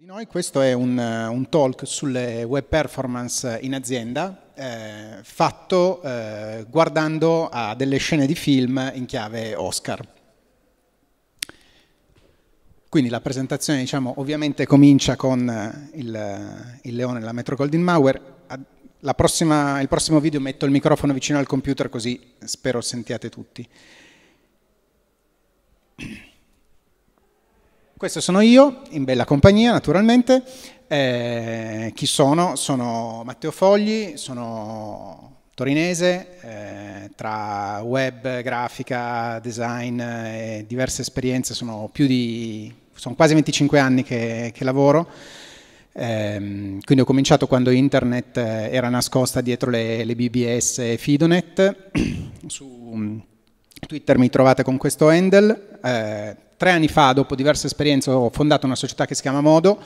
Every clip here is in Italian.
di noi, questo è un, eh, un, talk sulle web performance in azienda eh, fatto eh, guardando a delle scene di film in chiave Oscar. Quindi la presentazione diciamo, ovviamente comincia con eh, il, il leone e la Metro Goldwyn Mauer. Prossima, il prossimo video metto il microfono vicino al computer così spero sentiate tutti. Questo sono io, in bella compagnia naturalmente. Eh, chi sono? Sono Matteo Fogli, sono torinese, eh, tra web, grafica, design eh, e diverse esperienze, sono, di, sono quasi 25 anni che, che lavoro. Ehm, quindi ho cominciato quando internet eh, era nascosta dietro le, le BBS e Fidonet su Twitter mi trovate con questo handle. Eh, tre anni fa, dopo diverse esperienze, ho fondato una società che si chiama Modo.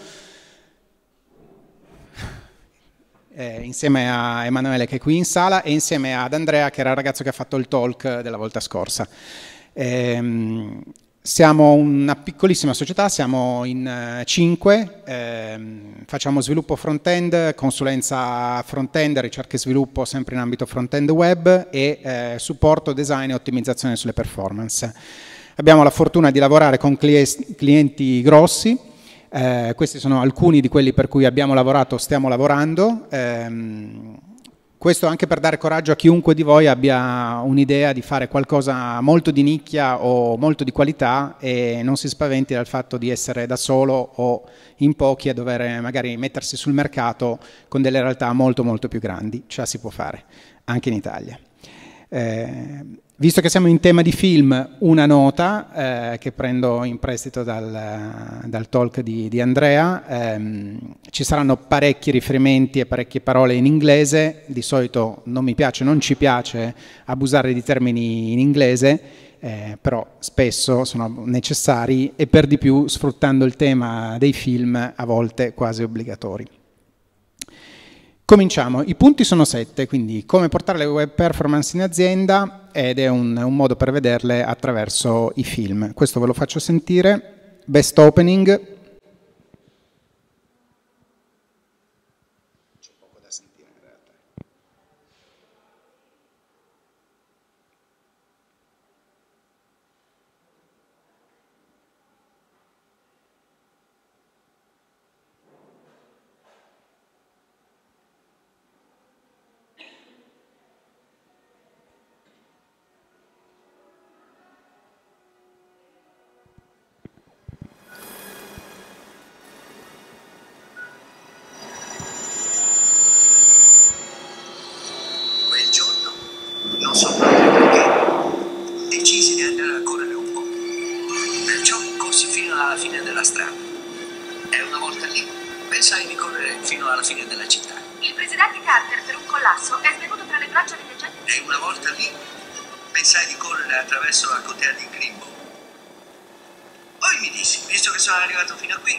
Eh, insieme a Emanuele che è qui in sala e insieme ad Andrea che era il ragazzo che ha fatto il talk della volta scorsa. Eh, siamo una piccolissima società, siamo in 5, eh, ehm, facciamo sviluppo front-end, consulenza front-end, ricerca e sviluppo sempre in ambito front-end web e eh, supporto, design e ottimizzazione sulle performance. Abbiamo la fortuna di lavorare con clienti grossi, eh, questi sono alcuni di quelli per cui abbiamo lavorato, o stiamo lavorando. Ehm, questo anche per dare coraggio a chiunque di voi abbia un'idea di fare qualcosa molto di nicchia o molto di qualità e non si spaventi dal fatto di essere da solo o in pochi a dover magari mettersi sul mercato con delle realtà molto molto più grandi. Ciò si può fare, anche in Italia. Eh, Visto che siamo in tema di film, una nota eh, che prendo in prestito dal, dal talk di, di Andrea, ehm, ci saranno parecchi riferimenti e parecchie parole in inglese, di solito non mi piace, non ci piace abusare di termini in inglese, eh, però spesso sono necessari e per di più sfruttando il tema dei film a volte quasi obbligatori. Cominciamo, i punti sono sette, quindi come portare le web performance in azienda ed è un, un modo per vederle attraverso i film. Questo ve lo faccio sentire. Best opening,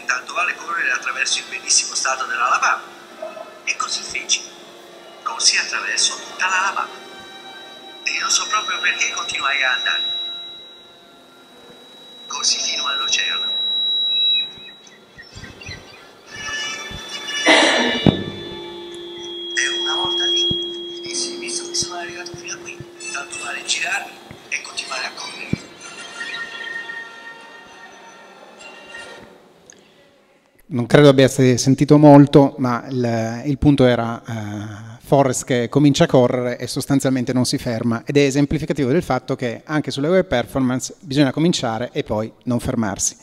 che tanto vale correre attraverso il bellissimo stato dell'Alabama. E così feci. Corsi attraverso tutta l'Alabama. E non so proprio perché continuai a andare. credo abbiate sentito molto, ma il, il punto era eh, Forrest che comincia a correre e sostanzialmente non si ferma ed è esemplificativo del fatto che anche sulle web performance bisogna cominciare e poi non fermarsi.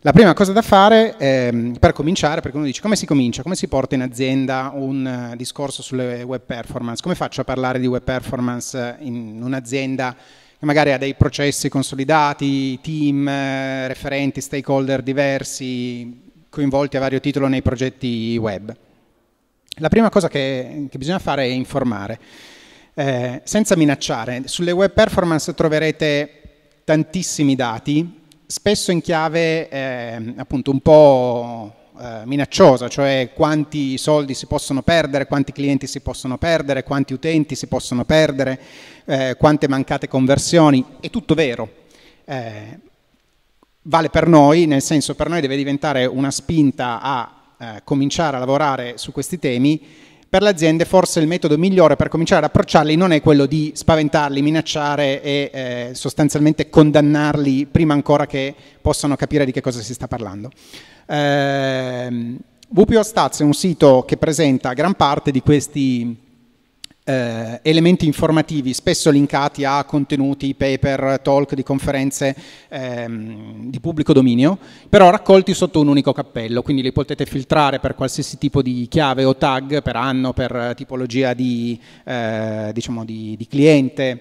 La prima cosa da fare ehm, per cominciare, perché uno dice come si comincia, come si porta in azienda un uh, discorso sulle web performance, come faccio a parlare di web performance in un'azienda che magari ha dei processi consolidati, team, eh, referenti, stakeholder diversi, coinvolti a vario titolo nei progetti web. La prima cosa che, che bisogna fare è informare, eh, senza minacciare. Sulle web performance troverete tantissimi dati, spesso in chiave eh, appunto un po' eh, minacciosa, cioè quanti soldi si possono perdere, quanti clienti si possono perdere, quanti utenti si possono perdere, eh, quante mancate conversioni, è tutto vero. Eh, vale per noi, nel senso per noi deve diventare una spinta a eh, cominciare a lavorare su questi temi, per le aziende forse il metodo migliore per cominciare ad approcciarli non è quello di spaventarli, minacciare e eh, sostanzialmente condannarli prima ancora che possano capire di che cosa si sta parlando. Eh, WPO Stats è un sito che presenta gran parte di questi eh, elementi informativi spesso linkati a contenuti, paper, talk di conferenze ehm, di pubblico dominio, però raccolti sotto un unico cappello, quindi li potete filtrare per qualsiasi tipo di chiave o tag, per anno, per tipologia di, eh, diciamo di, di cliente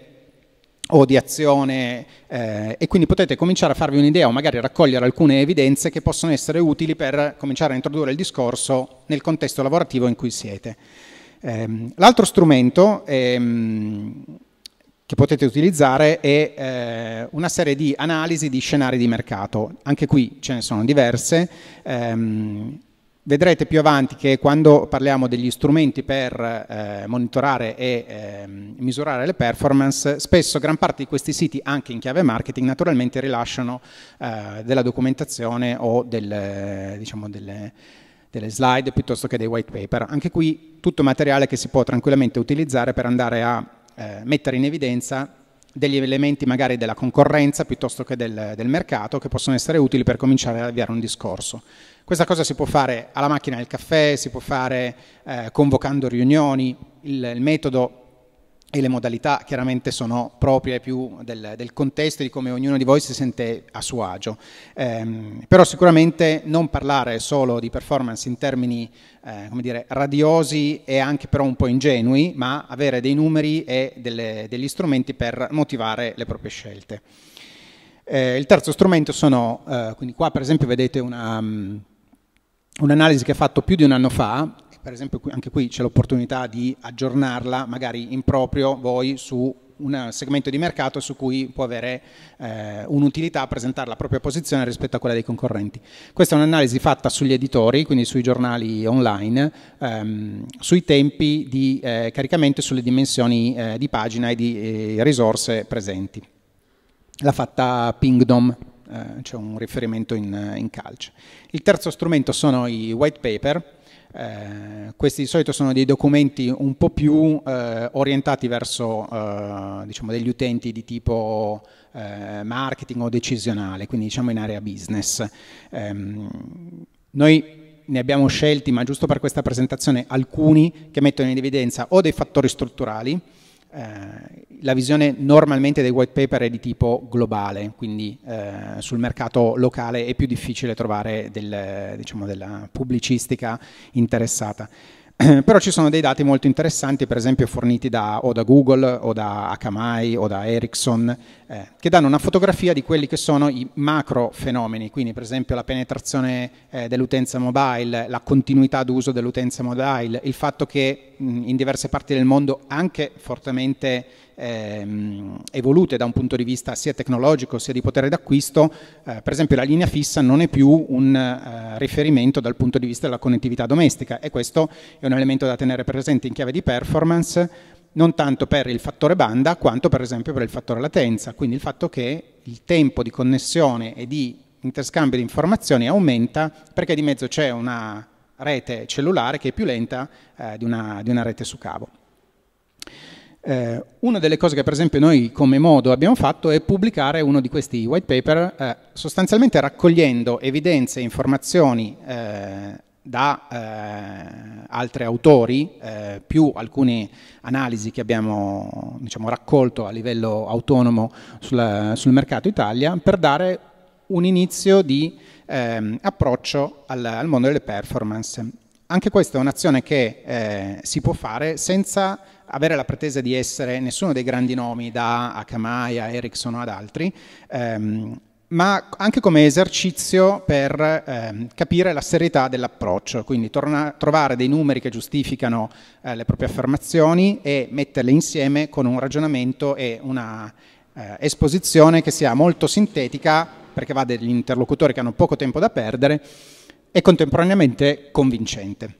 o di azione eh, e quindi potete cominciare a farvi un'idea o magari raccogliere alcune evidenze che possono essere utili per cominciare a introdurre il discorso nel contesto lavorativo in cui siete. Ehm, l'altro strumento ehm, che potete utilizzare è eh, una serie di analisi di scenari di mercato. Anche qui ce ne sono diverse. Ehm, vedrete più avanti che quando parliamo degli strumenti per eh, monitorare e eh, misurare le performance, spesso gran parte di questi siti, anche in chiave marketing, naturalmente rilasciano eh, della documentazione o del, diciamo delle, delle slide piuttosto che dei white paper. Anche qui tutto materiale che si può tranquillamente utilizzare per andare a eh, mettere in evidenza degli elementi magari della concorrenza piuttosto che del, del, mercato che possono essere utili per cominciare ad avviare un discorso. Questa cosa si può fare alla macchina del caffè, si può fare eh, convocando riunioni, il, il metodo e le modalità chiaramente sono proprie più del, del, contesto di come ognuno di voi si sente a suo agio. Ehm, però sicuramente non parlare solo di performance in termini eh, come dire, radiosi e anche però un po' ingenui, ma avere dei numeri e delle, degli strumenti per motivare le proprie scelte. Eh, il terzo strumento sono, eh, quindi qua per esempio vedete una... Um, un'analisi che ha fatto più di un anno fa per esempio anche qui c'è l'opportunità di aggiornarla magari in proprio voi su un segmento di mercato su cui può avere eh, un'utilità presentare la propria posizione rispetto a quella dei concorrenti. Questa è un'analisi fatta sugli editori, quindi sui giornali online, ehm, sui tempi di eh, caricamento e sulle dimensioni eh, di pagina e di eh, risorse presenti. L'ha fatta Pingdom, eh, c'è un riferimento in, in calcio. Il terzo strumento sono i white paper eh, questi di solito sono dei documenti un po' più eh, orientati verso eh, diciamo degli utenti di tipo eh, marketing o decisionale, quindi diciamo in area business. Ehm, noi ne abbiamo scelti, ma giusto per questa presentazione, alcuni che mettono in evidenza o dei fattori strutturali, eh, la visione normalmente dei white paper è di tipo globale, quindi eh, sul mercato locale è più difficile trovare del, diciamo, della pubblicistica interessata. Però ci sono dei dati molto interessanti, per esempio forniti da, o da Google o da Akamai o da Ericsson, eh, che danno una fotografia di quelli che sono i macro fenomeni, quindi per esempio la penetrazione eh, dell'utenza mobile, la continuità d'uso dell'utenza mobile, il fatto che mh, in diverse parti del mondo anche fortemente ehm, evolute da un punto di vista sia tecnologico sia di potere d'acquisto, eh, per esempio la linea fissa non è più un eh, riferimento dal punto di vista della connettività domestica e questo è un elemento da tenere presente in chiave di performance non tanto per il fattore banda quanto per esempio per il fattore latenza, quindi il fatto che il tempo di connessione e di interscambio di informazioni aumenta perché di mezzo c'è una rete cellulare che è più lenta eh, di, una, di una rete su cavo. Eh, una delle cose che per esempio noi come modo abbiamo fatto è pubblicare uno di questi white paper eh, sostanzialmente raccogliendo evidenze e informazioni eh, da eh, altri autori eh, più alcune analisi che abbiamo diciamo, raccolto a livello autonomo sulla, sul mercato Italia per dare un inizio di ehm, approccio al, al mondo delle performance. Anche questa è un'azione che eh, si può fare senza avere la pretesa di essere nessuno dei grandi nomi da Akamai a Ericsson o ad altri, ehm, ma anche come esercizio per ehm, capire la serietà dell'approccio, quindi torna, trovare dei numeri che giustificano eh, le proprie affermazioni e metterle insieme con un ragionamento e una eh, esposizione che sia molto sintetica perché va degli interlocutori che hanno poco tempo da perdere e contemporaneamente convincente.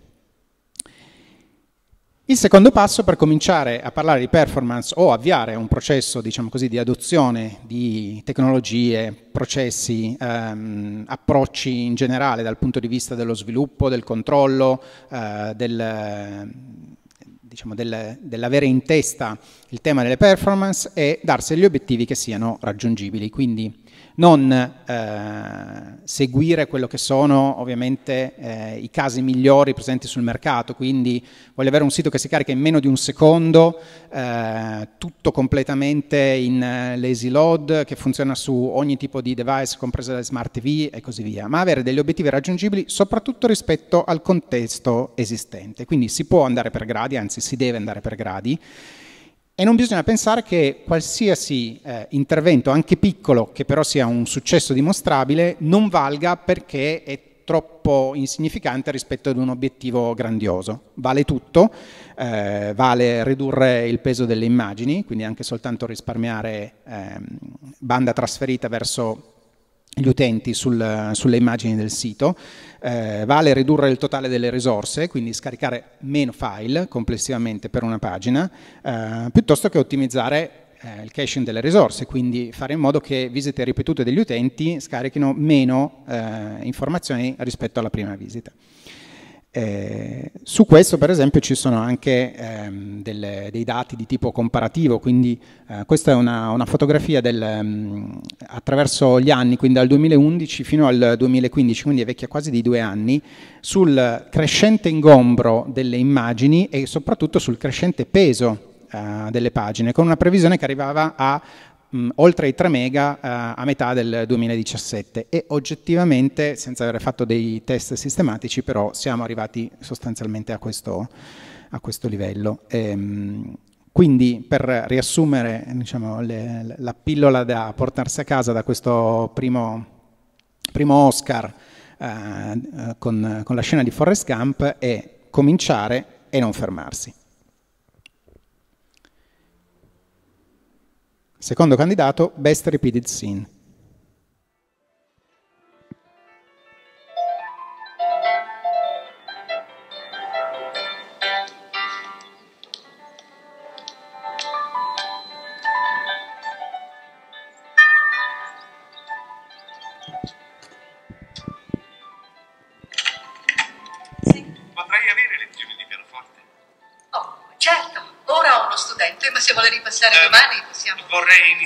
Il secondo passo per cominciare a parlare di performance o avviare un processo diciamo così, di adozione di tecnologie, processi, ehm, approcci in generale dal punto di vista dello sviluppo, del controllo, eh, del, diciamo, del, dell'avere in testa il tema delle performance è darsi gli obiettivi che siano raggiungibili. Quindi non eh, seguire quello che sono ovviamente eh, i casi migliori presenti sul mercato, quindi voglio avere un sito che si carica in meno di un secondo, eh, tutto completamente in eh, lazy load, che funziona su ogni tipo di device, comprese le smart TV e così via, ma avere degli obiettivi raggiungibili soprattutto rispetto al contesto esistente. Quindi si può andare per gradi, anzi si deve andare per gradi. E non bisogna pensare che qualsiasi eh, intervento, anche piccolo, che però sia un successo dimostrabile, non valga perché è troppo insignificante rispetto ad un obiettivo grandioso. Vale tutto, eh, vale ridurre il peso delle immagini, quindi anche soltanto risparmiare eh, banda trasferita verso gli utenti sul, sulle immagini del sito, eh, vale ridurre il totale delle risorse, quindi scaricare meno file complessivamente per una pagina, eh, piuttosto che ottimizzare eh, il caching delle risorse, quindi fare in modo che visite ripetute degli utenti scarichino meno eh, informazioni rispetto alla prima visita. Eh, su questo per esempio ci sono anche ehm, delle, dei dati di tipo comparativo, quindi eh, questa è una, una fotografia del, um, attraverso gli anni, quindi dal 2011 fino al 2015, quindi è vecchia quasi di due anni, sul crescente ingombro delle immagini e soprattutto sul crescente peso eh, delle pagine, con una previsione che arrivava a mh, mm, oltre i 3 mega eh, a metà del 2017 e oggettivamente, senza aver fatto dei test sistematici, però siamo arrivati sostanzialmente a questo, a questo livello. Ehm, quindi per riassumere diciamo, le, la pillola da portarsi a casa da questo primo, primo Oscar eh, eh con, con la scena di Forrest Gump è cominciare e non fermarsi. Secondo candidato, Best Repeated Scene.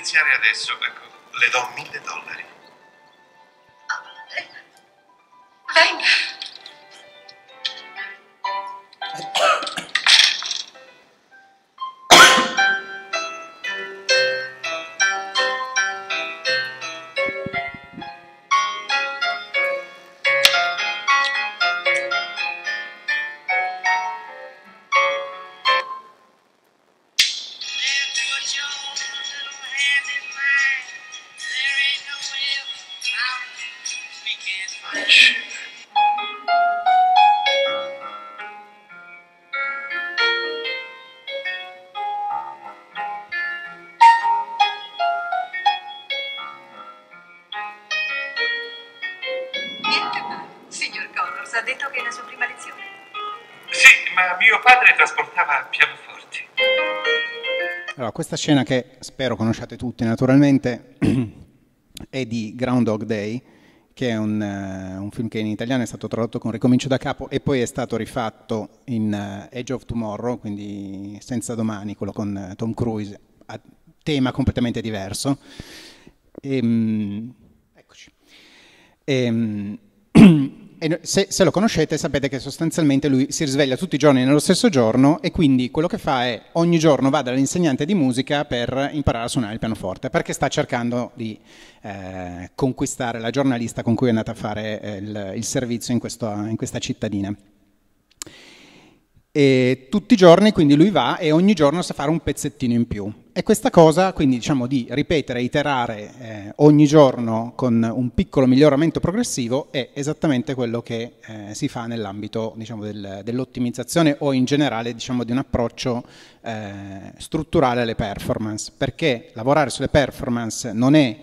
iniziare adesso, ecco, le do mille dollari. Questa scena che spero conosciate tutti naturalmente è di Groundhog Day, che è un, uh, un, film che in italiano è stato tradotto con Ricomincio da capo e poi è stato rifatto in uh, eh, Age of Tomorrow, quindi Senza domani, quello con uh, Tom Cruise, a tema completamente diverso. E, um, eccoci. E, um, e se, se, lo conoscete sapete che sostanzialmente lui si risveglia tutti i giorni nello stesso giorno e quindi quello che fa è ogni giorno va dall'insegnante di musica per imparare a suonare il pianoforte perché sta cercando di eh, conquistare la giornalista con cui è andata a fare eh, il, il, servizio in, questo, in questa cittadina. E tutti i giorni quindi lui va e ogni giorno sa fare un pezzettino in più e questa cosa, quindi diciamo di ripetere, iterare eh, ogni giorno con un piccolo miglioramento progressivo è esattamente quello che eh, si fa nell'ambito diciamo, del, dell'ottimizzazione o in generale diciamo, di un approccio eh, strutturale alle performance, perché lavorare sulle performance non è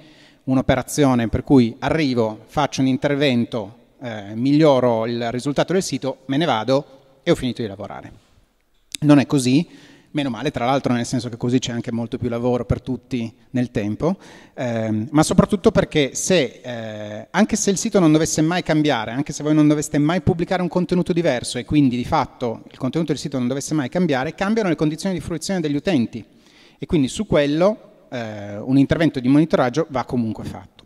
un'operazione per cui arrivo, faccio un intervento, eh, miglioro il risultato del sito, me ne vado e ho finito di lavorare. Non è così meno male tra l'altro nel senso che così c'è anche molto più lavoro per tutti nel tempo, ehm, ma soprattutto perché se, eh, anche se il sito non dovesse mai cambiare, anche se voi non doveste mai pubblicare un contenuto diverso e quindi di fatto il contenuto del sito non dovesse mai cambiare, cambiano le condizioni di fruizione degli utenti e quindi su quello eh, un intervento di monitoraggio va comunque fatto.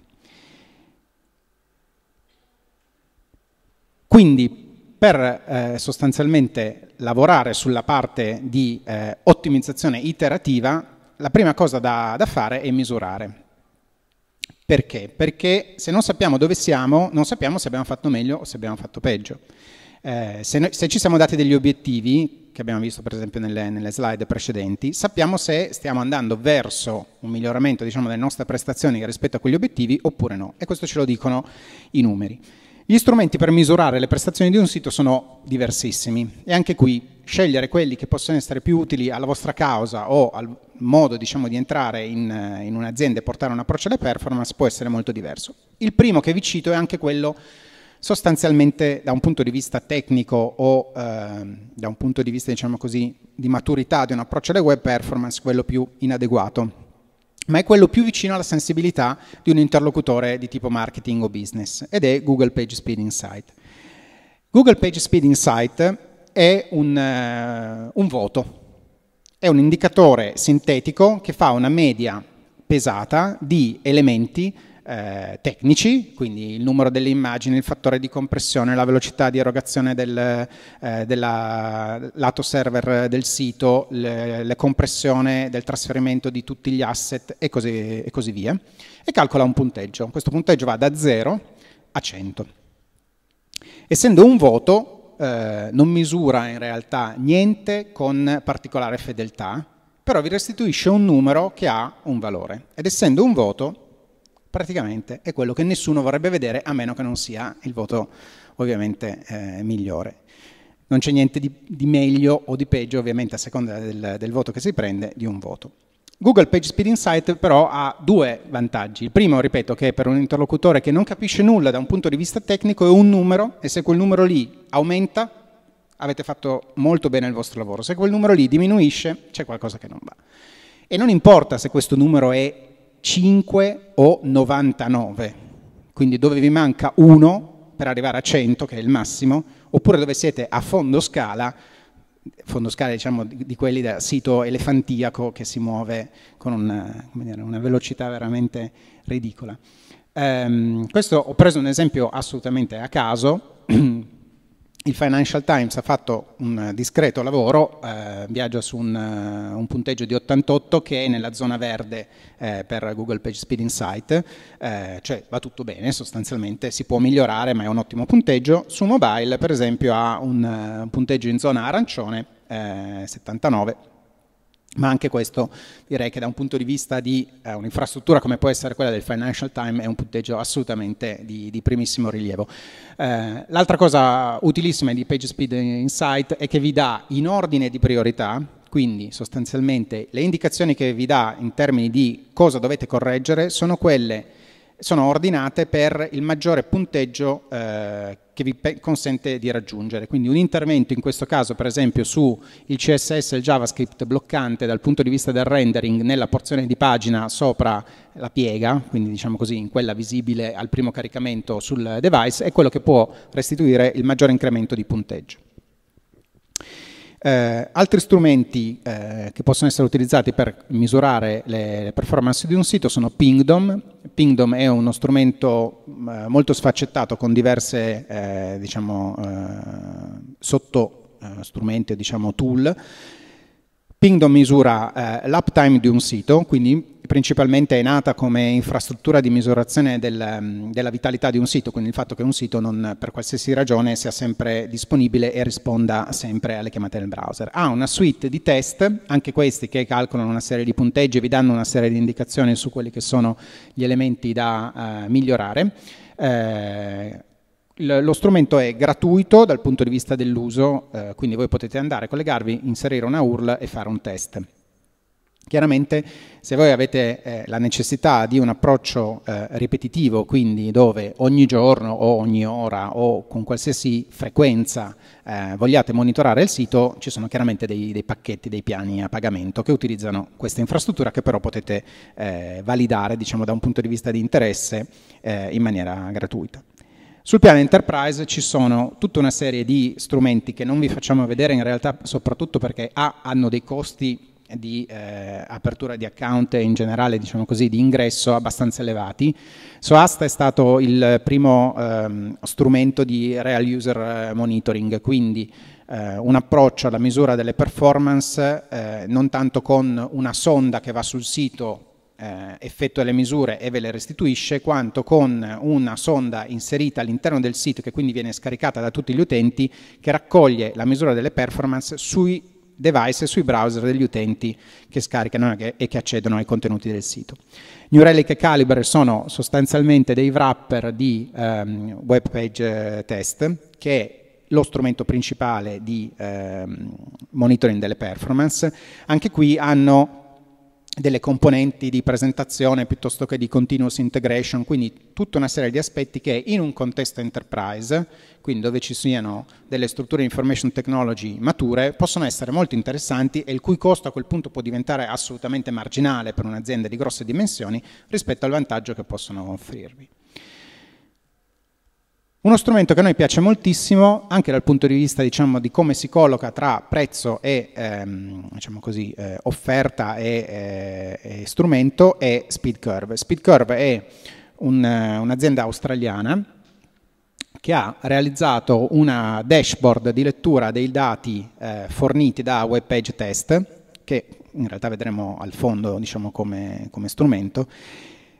Quindi per eh, sostanzialmente lavorare sulla parte di eh, ottimizzazione iterativa, la prima cosa da, da fare è misurare. Perché? Perché se non sappiamo dove siamo, non sappiamo se abbiamo fatto meglio o se abbiamo fatto peggio. Eh, se, noi, se, ci siamo dati degli obiettivi, che abbiamo visto per esempio nelle, nelle slide precedenti, sappiamo se stiamo andando verso un miglioramento diciamo, delle nostre prestazioni rispetto a quegli obiettivi oppure no. E questo ce lo dicono i numeri. Gli strumenti per misurare le prestazioni di un sito sono diversissimi e anche qui scegliere quelli che possono essere più utili alla vostra causa o al modo diciamo, di entrare in, in un'azienda e portare un approccio alle performance può essere molto diverso. Il primo che vi cito è anche quello sostanzialmente da un punto di vista tecnico o eh, da un punto di vista diciamo così, di maturità di un approccio alle web performance quello più inadeguato ma è quello più vicino alla sensibilità di un interlocutore di tipo marketing o business, ed è Google Page Speed Insight. Google Page Speed Insight è un, uh, un voto, è un indicatore sintetico che fa una media pesata di elementi eh, tecnici, quindi il numero delle immagini, il fattore di compressione, la velocità di erogazione del eh, della, lato server del sito, le, la compressione del trasferimento di tutti gli asset e così, e così via, e calcola un punteggio. Questo punteggio va da 0 a 100. Essendo un voto, eh, non misura in realtà niente con particolare fedeltà, però vi restituisce un numero che ha un valore. Ed essendo un voto, praticamente è quello che nessuno vorrebbe vedere a meno che non sia il voto ovviamente eh, migliore. Non c'è niente di, di, meglio o di peggio, ovviamente a seconda del, del voto che si prende, di un voto. Google PageSpeed Insight però ha due vantaggi. Il primo, ripeto, che per un interlocutore che non capisce nulla da un punto di vista tecnico è un numero e se quel numero lì aumenta avete fatto molto bene il vostro lavoro, se quel numero lì diminuisce c'è qualcosa che non va. E non importa se questo numero è 5 o 99, quindi dove vi manca uno per arrivare a 100, che è il massimo, oppure dove siete a fondo scala, fondo scala diciamo di, quelli da sito elefantiaco che si muove con una, dire, una velocità veramente ridicola. Um, questo ho preso un esempio assolutamente a caso, il Financial Times ha fatto un discreto lavoro, eh, viaggia su un, eh, un, punteggio di 88 che è nella zona verde eh, per Google Page Speed Insight, eh, cioè va tutto bene sostanzialmente, si può migliorare ma è un ottimo punteggio. Su mobile per esempio ha un, eh, un punteggio in zona arancione, 79 eh, ma anche questo direi che da un punto di vista di eh, un'infrastruttura come può essere quella del Financial Times è un punteggio assolutamente di, di primissimo rilievo. Eh, l'altra cosa utilissima di PageSpeed Insight è che vi dà in ordine di priorità, quindi sostanzialmente le indicazioni che vi dà in termini di cosa dovete correggere sono quelle sono ordinate per il maggiore punteggio eh, che vi consente di raggiungere. Quindi un intervento in questo caso per esempio sul CSS e il JavaScript bloccante dal punto di vista del rendering nella porzione di pagina sopra la piega, quindi diciamo così in quella visibile al primo caricamento sul device, è quello che può restituire il maggiore incremento di punteggio. Eh, altri strumenti eh, che possono essere utilizzati per misurare le performance di un sito sono Pingdom. Pingdom è uno strumento mm, eh, molto sfaccettato con diverse eh, diciamo, eh, sottostrumenti eh, o diciamo, tool. Pingdom misura l'uptime di un sito, quindi principalmente è nata come infrastruttura di misurazione del, della vitalità di un sito, quindi il fatto che un sito non, per qualsiasi ragione sia sempre disponibile e risponda sempre alle chiamate del browser. Ha una suite di test, anche questi che calcolano una serie di punteggi e vi danno una serie di indicazioni su quelli che sono gli elementi da eh, migliorare. Eh, lo strumento è gratuito dal punto di vista dell'uso, eh, quindi voi potete andare, collegarvi, inserire una URL e fare un test. Chiaramente se voi avete eh, la necessità di un approccio eh, ripetitivo, quindi dove ogni giorno o ogni ora o con qualsiasi frequenza eh, vogliate monitorare il sito, ci sono chiaramente dei, dei, pacchetti, dei piani a pagamento che utilizzano questa infrastruttura che però potete eh, validare diciamo, da un punto di vista di interesse eh, in maniera gratuita. Sul piano enterprise ci sono tutta una serie di strumenti che non vi facciamo vedere in realtà soprattutto perché A hanno dei costi di eh, apertura di account e in generale diciamo così, di ingresso abbastanza elevati. Soasta è stato il primo ehm, strumento di real user eh, monitoring, quindi eh, un approccio alla misura delle performance eh, non tanto con una sonda che va sul sito eh, effettua le misure e ve le restituisce, quanto con una sonda inserita all'interno del sito che quindi viene scaricata da tutti gli utenti che raccoglie la misura delle performance sui device e sui browser degli utenti che scaricano e che accedono ai contenuti del sito. New Relic e Calibre sono sostanzialmente dei wrapper di um, web page eh, test che è lo strumento principale di eh, monitoring delle performance. Anche qui hanno delle componenti di presentazione piuttosto che di continuous integration, quindi tutta una serie di aspetti che in un contesto enterprise, quindi dove ci siano delle strutture information technology mature, possono essere molto interessanti e il cui costo a quel punto può diventare assolutamente marginale per un'azienda di grosse dimensioni rispetto al vantaggio che possono offrirvi. Uno strumento che a noi piace moltissimo, anche dal punto di vista diciamo, di come si colloca tra prezzo e ehm, diciamo così, eh, offerta e, eh, e, strumento, è SpeedCurve. SpeedCurve è un, eh, un'azienda australiana che ha realizzato una dashboard di lettura dei dati eh, forniti da WebPage Test, che in realtà vedremo al fondo diciamo, come, come strumento,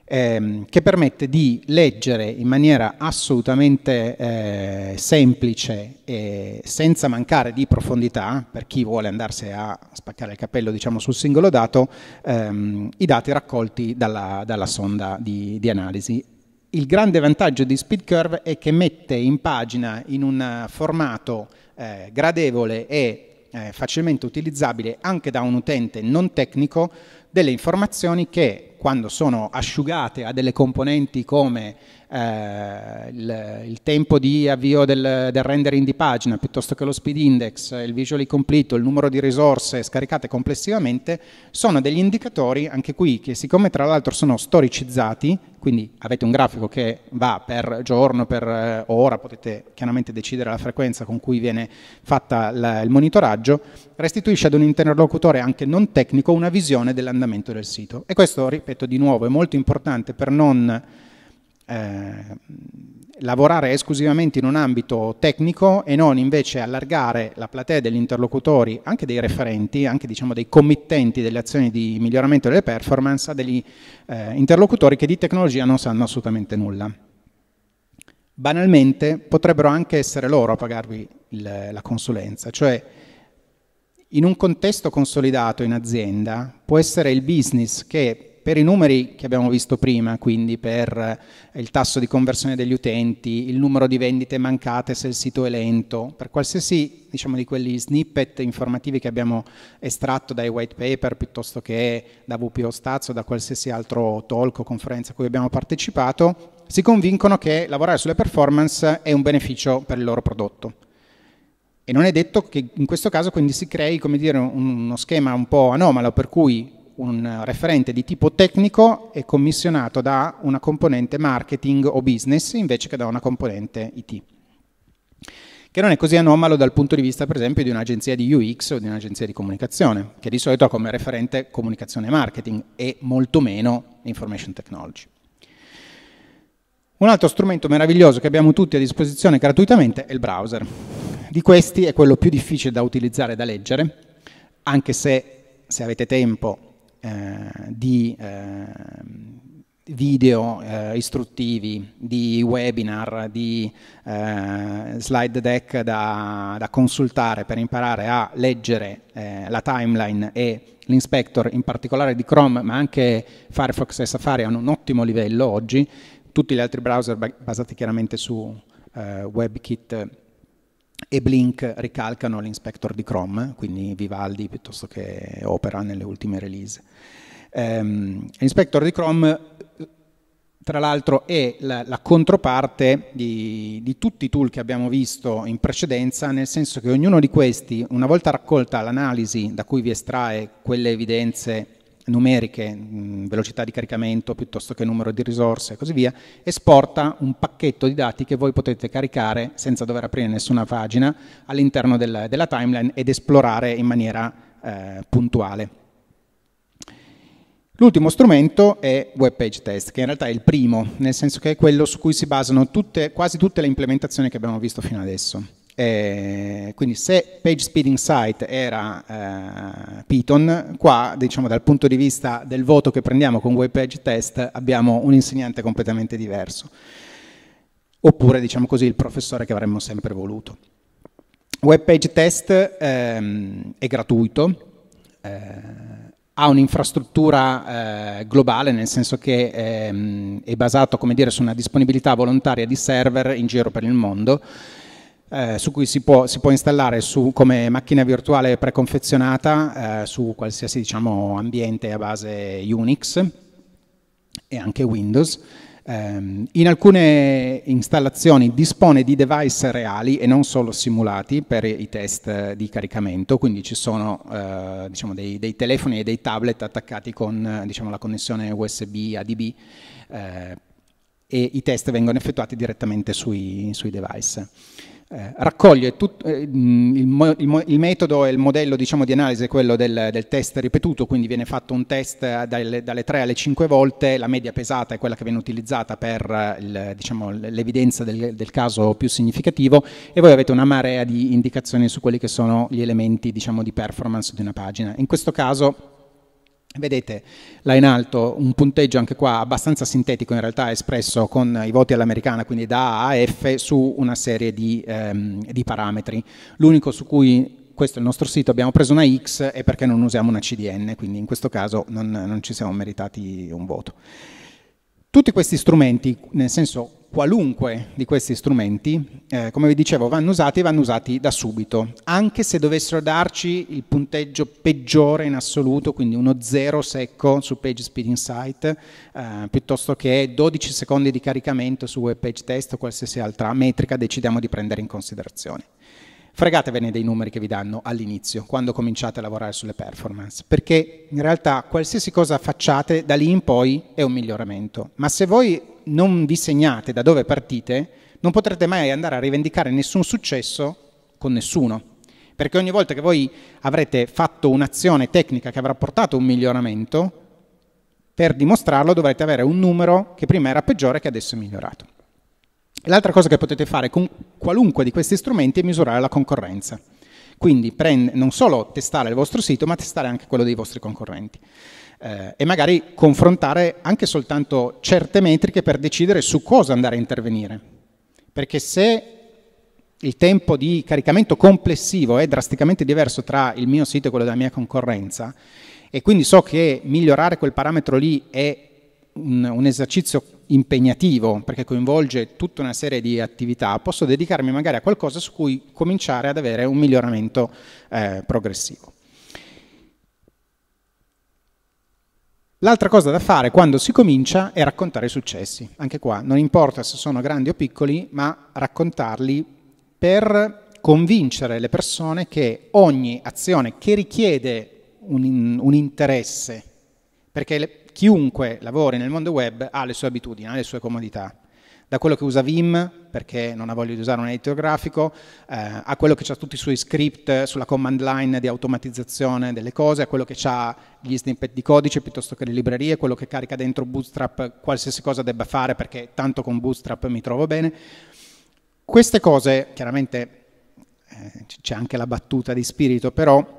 ehm, che permette di leggere in maniera assolutamente eh, semplice e senza mancare di profondità, per chi vuole andarsi a spaccare il capello diciamo, sul singolo dato, ehm, i dati raccolti dalla, dalla sonda di, di analisi. Il grande vantaggio di SpeedCurve è che mette in pagina in un formato eh, gradevole e eh, facilmente utilizzabile anche da un utente non tecnico delle informazioni che quando sono asciugate a delle componenti come eh, il, il, tempo di avvio del, del, rendering di pagina piuttosto che lo speed index, il visually complete, il numero di risorse scaricate complessivamente, sono degli indicatori, anche qui, che siccome tra l'altro sono storicizzati, quindi avete un grafico che va per giorno, per eh, ora, potete chiaramente decidere la frequenza con cui viene fatta la, il monitoraggio, restituisce ad un interlocutore anche non tecnico una visione dell'andamento del sito. E questo, ripeto di nuovo, è molto importante per non Ehm, lavorare esclusivamente in un ambito tecnico e non invece allargare la platea degli interlocutori, anche dei referenti, anche diciamo, dei committenti delle azioni di miglioramento delle performance, a degli eh, interlocutori che di tecnologia non sanno assolutamente nulla. Banalmente potrebbero anche essere loro a pagarvi il, la consulenza, cioè in un contesto consolidato in azienda può essere il business che per i numeri che abbiamo visto prima, quindi per eh, il tasso di conversione degli utenti, il numero di vendite mancate se il sito è lento, per qualsiasi diciamo, di quegli snippet informativi che abbiamo estratto dai white paper piuttosto che da WPO Stazio o da qualsiasi altro talk o conferenza a cui abbiamo partecipato, si convincono che lavorare sulle performance è un beneficio per il loro prodotto. E non è detto che in questo caso quindi si crei dire, uno schema un po' anomalo per cui un referente di tipo tecnico è commissionato da una componente marketing o business invece che da una componente IT. Che non è così anomalo dal punto di vista, per esempio, di un'agenzia di UX o di un'agenzia di comunicazione, che di solito ha come referente comunicazione e marketing e molto meno information technology. Un altro strumento meraviglioso che abbiamo tutti a disposizione gratuitamente è il browser. Di questi è quello più difficile da utilizzare e da leggere, anche se, se avete tempo, eh, di eh, video eh, istruttivi, di webinar, di eh, slide deck da, da, consultare per imparare a leggere eh, la timeline e l'inspector, in particolare di Chrome, ma anche Firefox e Safari hanno un ottimo livello oggi, tutti gli altri browser basati chiaramente su eh, WebKit e Blink ricalcano l'inspector di Chrome, quindi Vivaldi piuttosto che Opera nelle ultime release. Um, l'inspector di Chrome tra l'altro è la, la controparte di, di, tutti i tool che abbiamo visto in precedenza, nel senso che ognuno di questi, una volta raccolta l'analisi da cui vi estrae quelle evidenze numeriche, mh, mm, velocità di caricamento piuttosto che numero di risorse e così via, esporta un pacchetto di dati che voi potete caricare senza dover aprire nessuna pagina all'interno del, della timeline ed esplorare in maniera eh, puntuale. L'ultimo strumento è Web Page Test, che in realtà è il primo, nel senso che è quello su cui si basano tutte, quasi tutte le implementazioni che abbiamo visto fino adesso. Eh, quindi se Page Speed Insight era eh, Python, qua diciamo, dal punto di vista del voto che prendiamo con Web Page Test abbiamo un insegnante completamente diverso. Oppure diciamo così il professore che avremmo sempre voluto. Web Page Test ehm, è gratuito, eh, ha un'infrastruttura eh, globale nel senso che ehm, è basato dire, su una disponibilità volontaria di server in giro per il mondo eh, su cui si può, si può installare su, come macchina virtuale preconfezionata eh, su qualsiasi diciamo, ambiente a base Unix e anche Windows. Ehm, in alcune installazioni dispone di device reali e non solo simulati per i test di caricamento, quindi ci sono eh, diciamo, dei, dei, telefoni e dei tablet attaccati con diciamo, la connessione USB ADB eh, e i test vengono effettuati direttamente sui, sui device. Eh, raccoglie tut, eh, il, il, il, metodo e il modello diciamo, di analisi è quello del, del, test ripetuto, quindi viene fatto un test dalle, dalle, 3 alle 5 volte, la media pesata è quella che viene utilizzata per eh, il, diciamo, l'evidenza del, del, caso più significativo e voi avete una marea di indicazioni su quelli che sono gli elementi diciamo, di performance di una pagina. In questo caso Vedete là in alto un punteggio anche qua abbastanza sintetico in realtà espresso con i voti all'americana, quindi da A a F su una serie di, ehm, di parametri. L'unico su cui questo è il nostro sito, abbiamo preso una X è perché non usiamo una CDN, quindi in questo caso non, non ci siamo meritati un voto. Tutti questi strumenti, nel senso qualunque di questi strumenti, eh, come vi dicevo, vanno usati e vanno usati da subito, anche se dovessero darci il punteggio peggiore in assoluto, quindi uno zero secco su Page Speed Insight, eh, piuttosto che 12 secondi di caricamento su Web Page Test o qualsiasi altra metrica decidiamo di prendere in considerazione fregatevene dei numeri che vi danno all'inizio, quando cominciate a lavorare sulle performance, perché in realtà qualsiasi cosa facciate da lì in poi è un miglioramento, ma se voi non vi segnate da dove partite, non potrete mai andare a rivendicare nessun successo con nessuno. Perché ogni volta che voi avrete fatto un'azione tecnica che avrà portato un miglioramento, per dimostrarlo dovrete avere un numero che prima era peggiore e che adesso è migliorato. L'altra cosa che potete fare con qualunque di questi strumenti è misurare la concorrenza. Quindi prende, non solo testare il vostro sito, ma testare anche quello dei vostri concorrenti. Eh, e magari confrontare anche soltanto certe metriche per decidere su cosa andare a intervenire. Perché se il tempo di caricamento complessivo è drasticamente diverso tra il mio sito e quello della mia concorrenza e quindi so che migliorare quel parametro lì è un, un esercizio impegnativo, perché coinvolge tutta una serie di attività, posso dedicarmi magari a qualcosa su cui cominciare ad avere un miglioramento eh, progressivo. L'altra cosa da fare quando si comincia è raccontare i successi. Anche qua, non importa se sono grandi o piccoli, ma raccontarli per convincere le persone che ogni azione che richiede un, un interesse, perché le, chiunque lavori nel mondo web ha le sue abitudini, ha le sue comodità. Da quello che usa Vim, perché non ha voglia di usare un editor grafico, eh, a quello che ha tutti i suoi script sulla command line di automatizzazione delle cose, a quello che ha gli snippet di codice piuttosto che le librerie, quello che carica dentro Bootstrap qualsiasi cosa debba fare perché tanto con Bootstrap mi trovo bene. Queste cose, chiaramente eh, c'è anche la battuta di spirito, però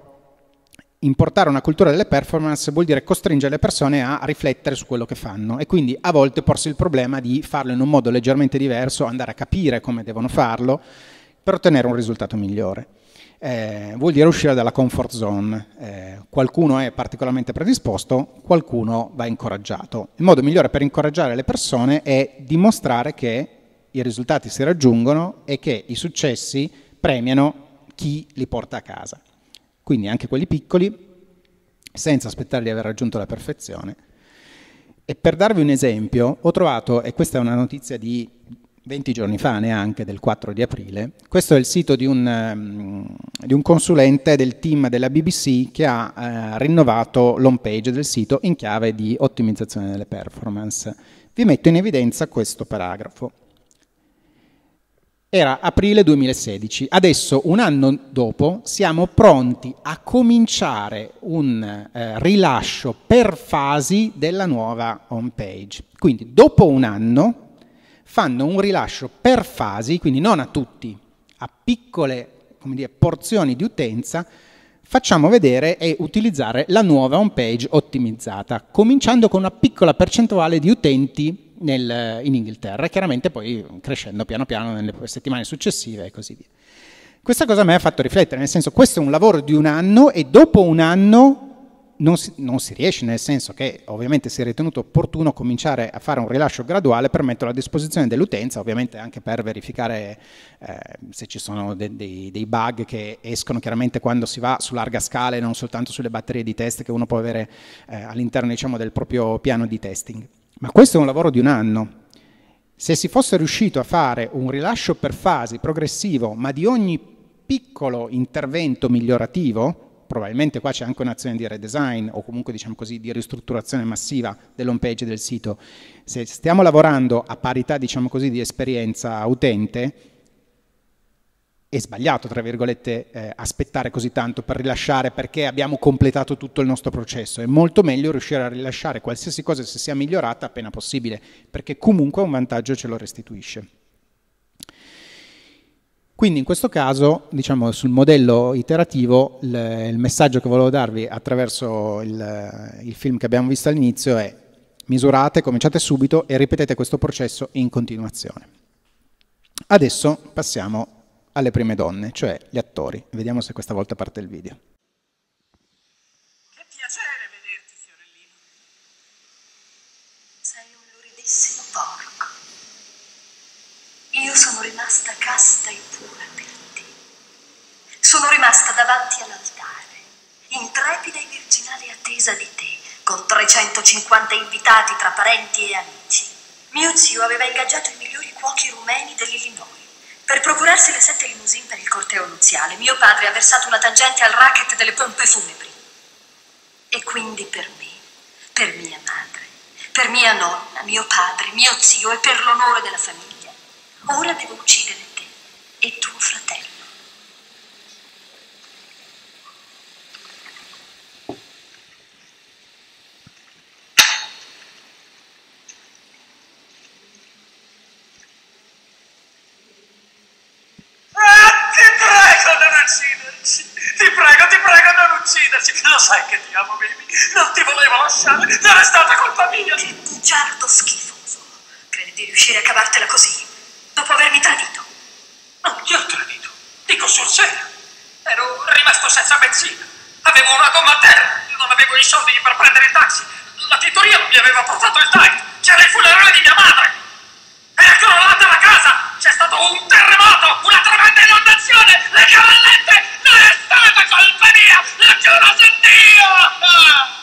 importare una cultura delle performance vuol dire costringere le persone a riflettere su quello che fanno e quindi a volte porsi il problema di farlo in un modo leggermente diverso, andare a capire come devono farlo per ottenere un risultato migliore. Eh, vuol dire uscire dalla comfort zone, eh, qualcuno è particolarmente predisposto, qualcuno va incoraggiato. Il modo migliore per incoraggiare le persone è dimostrare che i risultati si raggiungono e che i successi premiano chi li porta a casa. Quindi anche quelli piccoli, senza aspettare di aver raggiunto la perfezione. E per darvi un esempio, ho trovato, e questa è una notizia di 20 giorni fa neanche, del 4 di aprile, questo è il sito di un, ehm, di un consulente del team della BBC che ha eh, rinnovato l'home page del sito in chiave di ottimizzazione delle performance. Vi metto in evidenza questo paragrafo. Era aprile 2016, adesso un anno dopo siamo pronti a cominciare un eh, rilascio per fasi della nuova home page. Quindi dopo un anno fanno un rilascio per fasi, quindi non a tutti, a piccole dire, porzioni di utenza, facciamo vedere e utilizzare la nuova home page ottimizzata, cominciando con una piccola percentuale di utenti nel, in Inghilterra, chiaramente poi crescendo piano piano nelle settimane successive e così via. Questa cosa mi ha fatto riflettere, nel senso questo è un lavoro di un anno e dopo un anno non si, non si, riesce, nel senso che ovviamente si è ritenuto opportuno cominciare a fare un rilascio graduale per metterlo a disposizione dell'utenza, ovviamente anche per verificare eh, se ci sono de, de, dei bug che escono chiaramente quando si va su larga scala e non soltanto sulle batterie di test che uno può avere eh, all'interno diciamo, del proprio piano di testing. Ma questo è un lavoro di un anno. Se si fosse riuscito a fare un rilascio per fasi progressivo, ma di ogni piccolo intervento migliorativo, probabilmente qua c'è anche un'azione di redesign o comunque diciamo così di ristrutturazione massiva dell'home page del sito. Se stiamo lavorando a parità diciamo così di esperienza utente, è sbagliato, tra virgolette, eh, aspettare così tanto per rilasciare perché abbiamo completato tutto il nostro processo. È molto meglio riuscire a rilasciare qualsiasi cosa se sia migliorata appena possibile, perché comunque un vantaggio ce lo restituisce. Quindi in questo caso, diciamo, sul modello iterativo, il, messaggio che volevo darvi attraverso il, il film che abbiamo visto all'inizio è misurate, cominciate subito e ripetete questo processo in continuazione. Adesso passiamo alle prime donne, cioè gli attori. Vediamo se questa volta parte il video. Che piacere vederti, Fiorellino. Sei un luridissimo porco. Io sono rimasta casta e pura per te. Sono rimasta davanti all'altare, intrepida e virginale attesa di te, con 350 invitati tra parenti e amici. Mio zio aveva ingaggiato i migliori cuochi rumeni dell'Illinois per procurarsi le sette limousine per il corteo nuziale, mio padre ha versato una tangente al racket delle pompe funebri. E quindi per me, per mia madre, per mia nonna, mio padre, mio zio e per l'onore della famiglia, ora devo uccidere te e tuo fratello. sai che ti amo, baby. Non ti volevo lasciare. Non è stata colpa mia. Che bugiardo schifoso. Credi di riuscire a cavartela così? Dopo avermi tradito? Non ti ho tradito. Dico sul serio. Ero rimasto senza benzina. Avevo una gomma a terra. Non avevo i soldi per prendere il taxi. La tintoria non mi aveva portato il tight. C'era il funerale di mia madre. Era crollata la casa. C'è stato un terremoto, una tremenda inondazione. Le cavallette. Non è ¡La golpearías la sentía.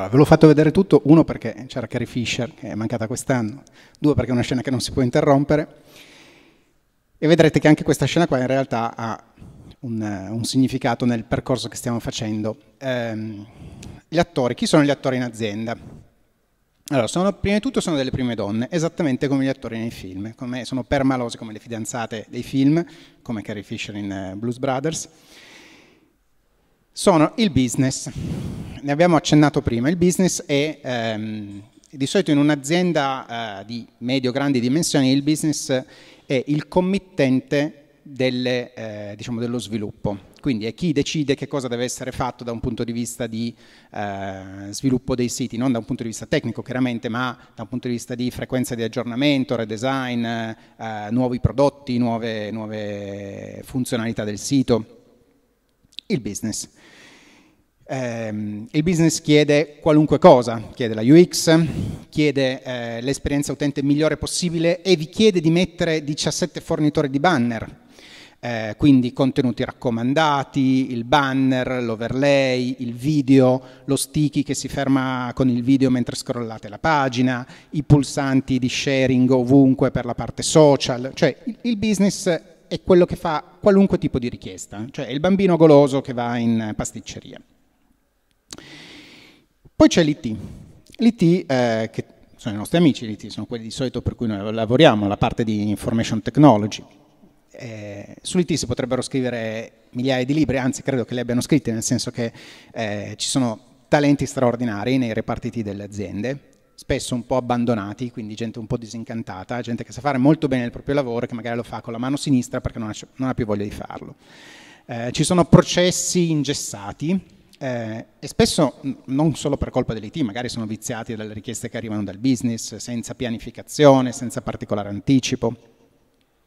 Allora, ve l'ho fatto vedere tutto, uno perché c'era Carrie Fisher, che è mancata quest'anno, due perché è una scena che non si può interrompere, e vedrete che anche questa scena qua in realtà ha un, un significato nel percorso che stiamo facendo. Ehm, gli attori, chi sono gli attori in azienda? Allora, sono, prima di tutto sono delle prime donne, esattamente come gli attori nei film, come, sono permalose come le fidanzate dei film, come Carrie Fisher in eh, Blues Brothers, sono il business. Ne abbiamo accennato prima, il business è ehm, di solito in un'azienda eh, di medio-grandi dimensioni, il business è il committente delle, eh, diciamo dello sviluppo. Quindi è chi decide che cosa deve essere fatto da un punto di vista di eh, sviluppo dei siti, non da un punto di vista tecnico chiaramente, ma da un punto di vista di frequenza di aggiornamento, redesign, eh, nuovi prodotti, nuove, nuove funzionalità del sito. Il business. Eh, il business chiede qualunque cosa, chiede la UX, chiede eh, l'esperienza utente migliore possibile e vi chiede di mettere 17 fornitori di banner. Eh, quindi contenuti raccomandati, il banner, l'overlay, il video, lo sticky che si ferma con il video mentre scrollate la pagina, i pulsanti di sharing ovunque per la parte social, cioè il business è quello che fa qualunque tipo di richiesta, cioè il bambino goloso che va in pasticceria. Poi c'è l'IT. L'IT, eh, che sono i nostri amici, l'IT sono quelli di solito per cui noi lavoriamo, la parte di Information Technology. Eh, Sull'IT si potrebbero scrivere migliaia di libri, anzi credo che li abbiano scritti, nel senso che eh, ci sono talenti straordinari nei repartiti delle aziende, spesso un po' abbandonati, quindi gente un po' disincantata, gente che sa fare molto bene il proprio lavoro e che magari lo fa con la mano sinistra perché non ha, non ha più voglia di farlo. Eh, ci sono processi ingessati, eh, e spesso mm, non solo per colpa dell'IT, magari sono viziati dalle richieste che arrivano dal business, senza pianificazione, senza particolare anticipo.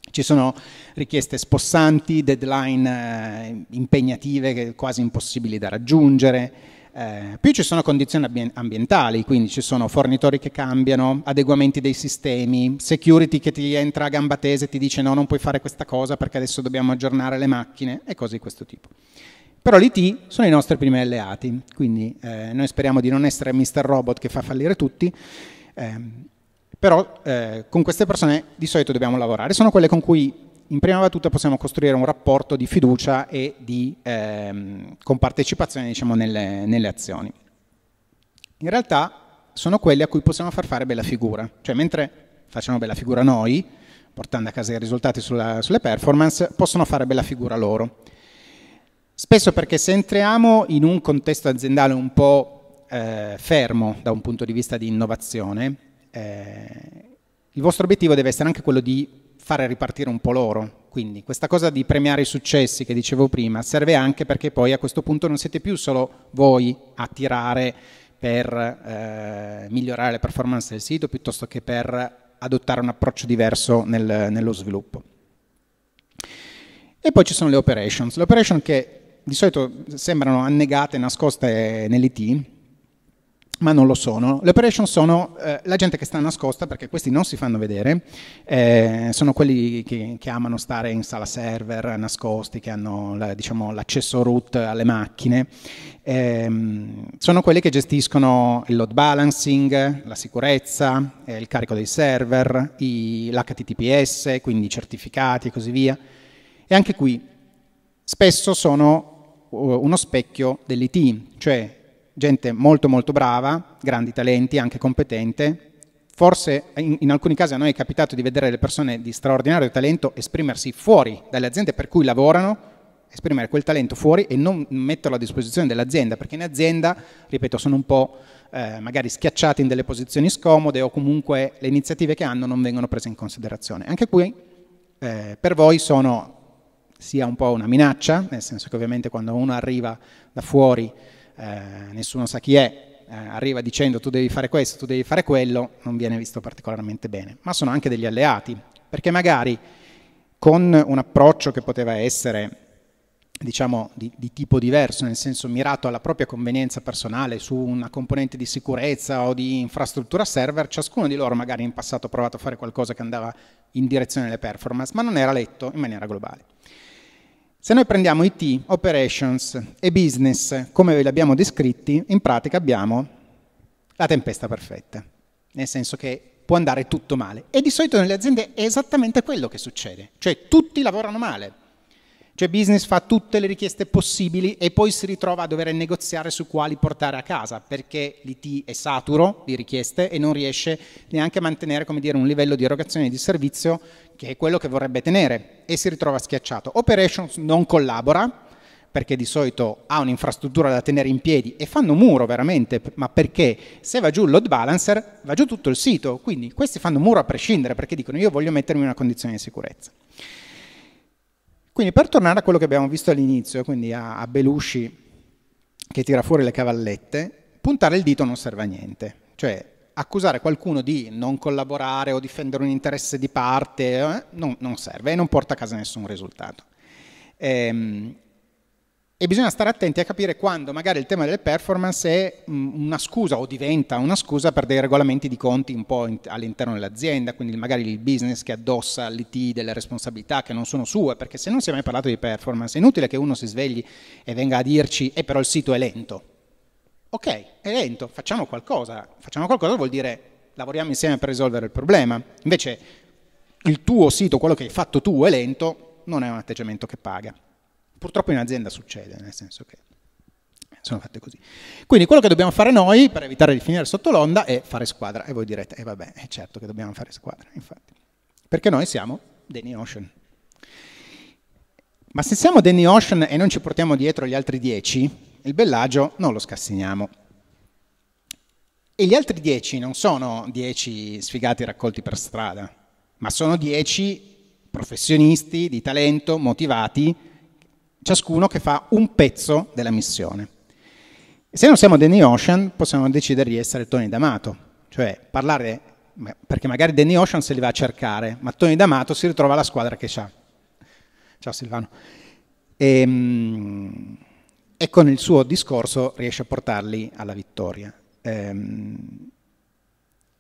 Ci sono richieste spossanti, deadline eh, impegnative quasi impossibili da raggiungere. Eh, più ci sono condizioni ambientali, quindi ci sono fornitori che cambiano, adeguamenti dei sistemi, security che ti entra a gamba tesa e ti dice no, non puoi fare questa cosa perché adesso dobbiamo aggiornare le macchine e cose di questo tipo. Però l'IT sono i nostri primi alleati, quindi eh, noi speriamo di non essere Mr. Robot che fa fallire tutti, ehm, però eh, con queste persone di solito dobbiamo lavorare, sono quelle con cui in prima battuta possiamo costruire un rapporto di fiducia e di ehm, compartecipazione diciamo, nelle, nelle azioni. In realtà sono quelle a cui possiamo far fare bella figura, cioè mentre facciamo bella figura noi, portando a casa i risultati sulla, sulle performance, possono fare bella figura loro. Spesso perché se entriamo in un contesto aziendale un po' eh, fermo da un punto di vista di innovazione, eh, il vostro obiettivo deve essere anche quello di fare ripartire un po' loro. Quindi questa cosa di premiare i successi che dicevo prima serve anche perché poi a questo punto non siete più solo voi a tirare per eh, migliorare le performance del sito piuttosto che per adottare un approccio diverso nel, nello sviluppo. E poi ci sono le operations. Le operations che di solito sembrano annegate, nascoste nell'IT, ma non lo sono. Le operation sono eh, la gente che sta nascosta, perché questi non si fanno vedere, eh, sono quelli che, che, amano stare in sala server, nascosti, che hanno la, diciamo, l'accesso root alle macchine. Eh, sono quelli che gestiscono il load balancing, la sicurezza, eh, il carico dei server, i, l'HTTPS, quindi i certificati e così via. E anche qui spesso sono uno specchio dell'IT, cioè gente molto molto brava, grandi talenti, anche competente. Forse in, in, alcuni casi a noi è capitato di vedere le persone di straordinario talento esprimersi fuori dalle aziende per cui lavorano, esprimere quel talento fuori e non metterlo a disposizione dell'azienda, perché in azienda, ripeto, sono un po' eh, magari schiacciati in delle posizioni scomode o comunque le iniziative che hanno non vengono prese in considerazione. Anche qui eh, per voi sono sia un po' una minaccia, nel senso che ovviamente quando uno arriva da fuori, eh, nessuno sa chi è, eh, arriva dicendo tu devi fare questo, tu devi fare quello, non viene visto particolarmente bene, ma sono anche degli alleati, perché magari con un approccio che poteva essere diciamo di, di, tipo diverso, nel senso mirato alla propria convenienza personale su una componente di sicurezza o di infrastruttura server, ciascuno di loro magari in passato ha provato a fare qualcosa che andava in direzione delle performance, ma non era letto in maniera globale. Se noi prendiamo IT, operations e business, come ve li abbiamo descritti, in pratica abbiamo la tempesta perfetta, nel senso che può andare tutto male. E di solito nelle aziende è esattamente quello che succede, cioè tutti lavorano male cioè business fa tutte le richieste possibili e poi si ritrova a dover negoziare su quali portare a casa perché l'IT è saturo di richieste e non riesce neanche a mantenere dire, un livello di erogazione di servizio che è quello che vorrebbe tenere e si ritrova schiacciato. Operations non collabora perché di solito ha un'infrastruttura da tenere in piedi e fanno muro veramente, ma perché se va giù il load balancer va giù tutto il sito, quindi questi fanno muro a prescindere perché dicono io voglio mettermi in una condizione di sicurezza. Quindi per tornare a quello che abbiamo visto all'inizio, quindi a, a Belushi che tira fuori le cavallette, puntare il dito non serve a niente, cioè accusare qualcuno di non collaborare o difendere un interesse di parte eh, non, non, serve e non porta a casa nessun risultato. Ehm, e bisogna stare attenti a capire quando magari il tema delle performance è mm, una scusa o diventa una scusa per dei regolamenti di conti un po' all'interno dell'azienda, quindi magari il business che addossa all'IT delle responsabilità che non sono sue, perché se non si è mai parlato di performance è inutile che uno si svegli e venga a dirci eh però il sito è lento. Ok, è lento, facciamo qualcosa. Facciamo qualcosa vuol dire lavoriamo insieme per risolvere il problema. Invece il tuo sito, quello che hai fatto tu, è lento, non è un atteggiamento che paga purtroppo in azienda succede, nel senso che sono fatte così. Quindi quello che dobbiamo fare noi per evitare di finire sotto l'onda è fare squadra. E voi direte, e eh vabbè, è certo che dobbiamo fare squadra, infatti. Perché noi siamo Danny Ocean. Ma se siamo Danny Ocean e non ci portiamo dietro gli altri dieci, il bellagio non lo scassiniamo. E gli altri dieci non sono dieci sfigati raccolti per strada, ma sono dieci professionisti di talento, motivati, ciascuno che fa un pezzo della missione. Se non siamo Danny Ocean, possiamo decidere di essere Tony D'Amato, cioè parlare, perché magari Danny Ocean se li va a cercare, ma Tony D'Amato si ritrova alla squadra che ha. Ciao Silvano. E, ehm, e, con il suo discorso riesce a portarli alla vittoria. E, ehm,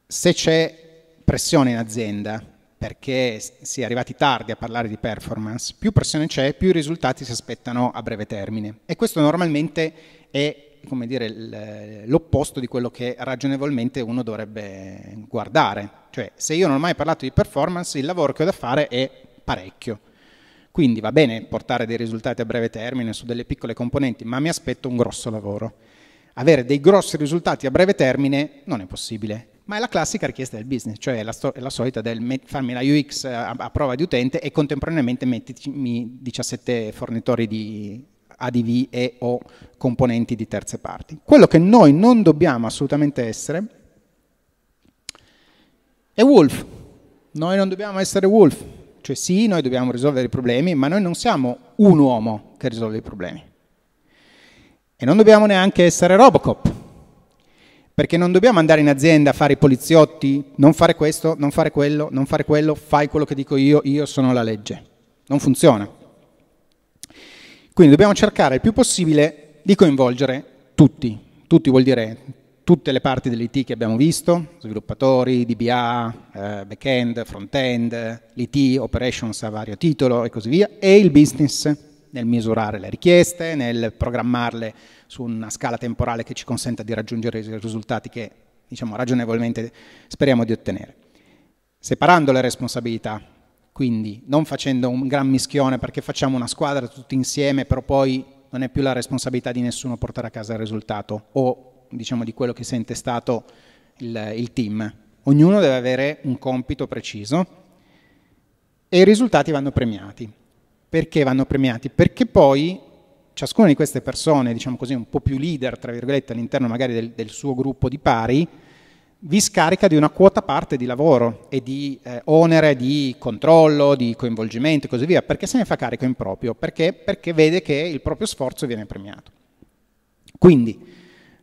se c'è pressione in azienda, perché si è arrivati tardi a parlare di performance, più pressione c'è, più i risultati si aspettano a breve termine. E questo normalmente è come dire, l'opposto di quello che ragionevolmente uno dovrebbe guardare. Cioè, se io non ho mai parlato di performance, il lavoro che ho da fare è parecchio. Quindi va bene portare dei risultati a breve termine su delle piccole componenti, ma mi aspetto un grosso lavoro. Avere dei grossi risultati a breve termine non è possibile ma è la classica richiesta del business, cioè la, sto- la solita del met- farmi la UX a-, a-, prova di utente e contemporaneamente mettermi 17 fornitori di ADV e o componenti di terze parti. Quello che noi non dobbiamo assolutamente essere è Wolf. Noi non dobbiamo essere Wolf. Cioè sì, noi dobbiamo risolvere i problemi, ma noi non siamo un uomo che risolve i problemi. E non dobbiamo neanche essere Robocop perché non dobbiamo andare in azienda a fare i poliziotti, non fare questo, non fare quello, non fare quello, fai quello che dico io, io sono la legge. Non funziona. Quindi dobbiamo cercare il più possibile di coinvolgere tutti. Tutti vuol dire tutte le parti dell'IT che abbiamo visto, sviluppatori, DBA, eh, back-end, front-end, l'IT, operations a vario titolo e così via, e il business nel misurare le richieste, nel programmarle su una scala temporale che ci consenta di raggiungere i risultati che diciamo, ragionevolmente speriamo di ottenere. Separando le responsabilità, quindi non facendo un gran mischione perché facciamo una squadra tutti insieme, però poi non è più la responsabilità di nessuno portare a casa il risultato o diciamo, di quello che si è intestato il, il team. Ognuno deve avere un compito preciso e i risultati vanno premiati. Perché vanno premiati? Perché poi ciascuna di queste persone, diciamo così, un po' più leader, tra virgolette, all'interno magari del, del suo gruppo di pari, vi scarica di una quota parte di lavoro e di eh, onere di controllo, di coinvolgimento e così via, perché se ne fa carico in proprio, perché, perché vede che il proprio sforzo viene premiato. Quindi,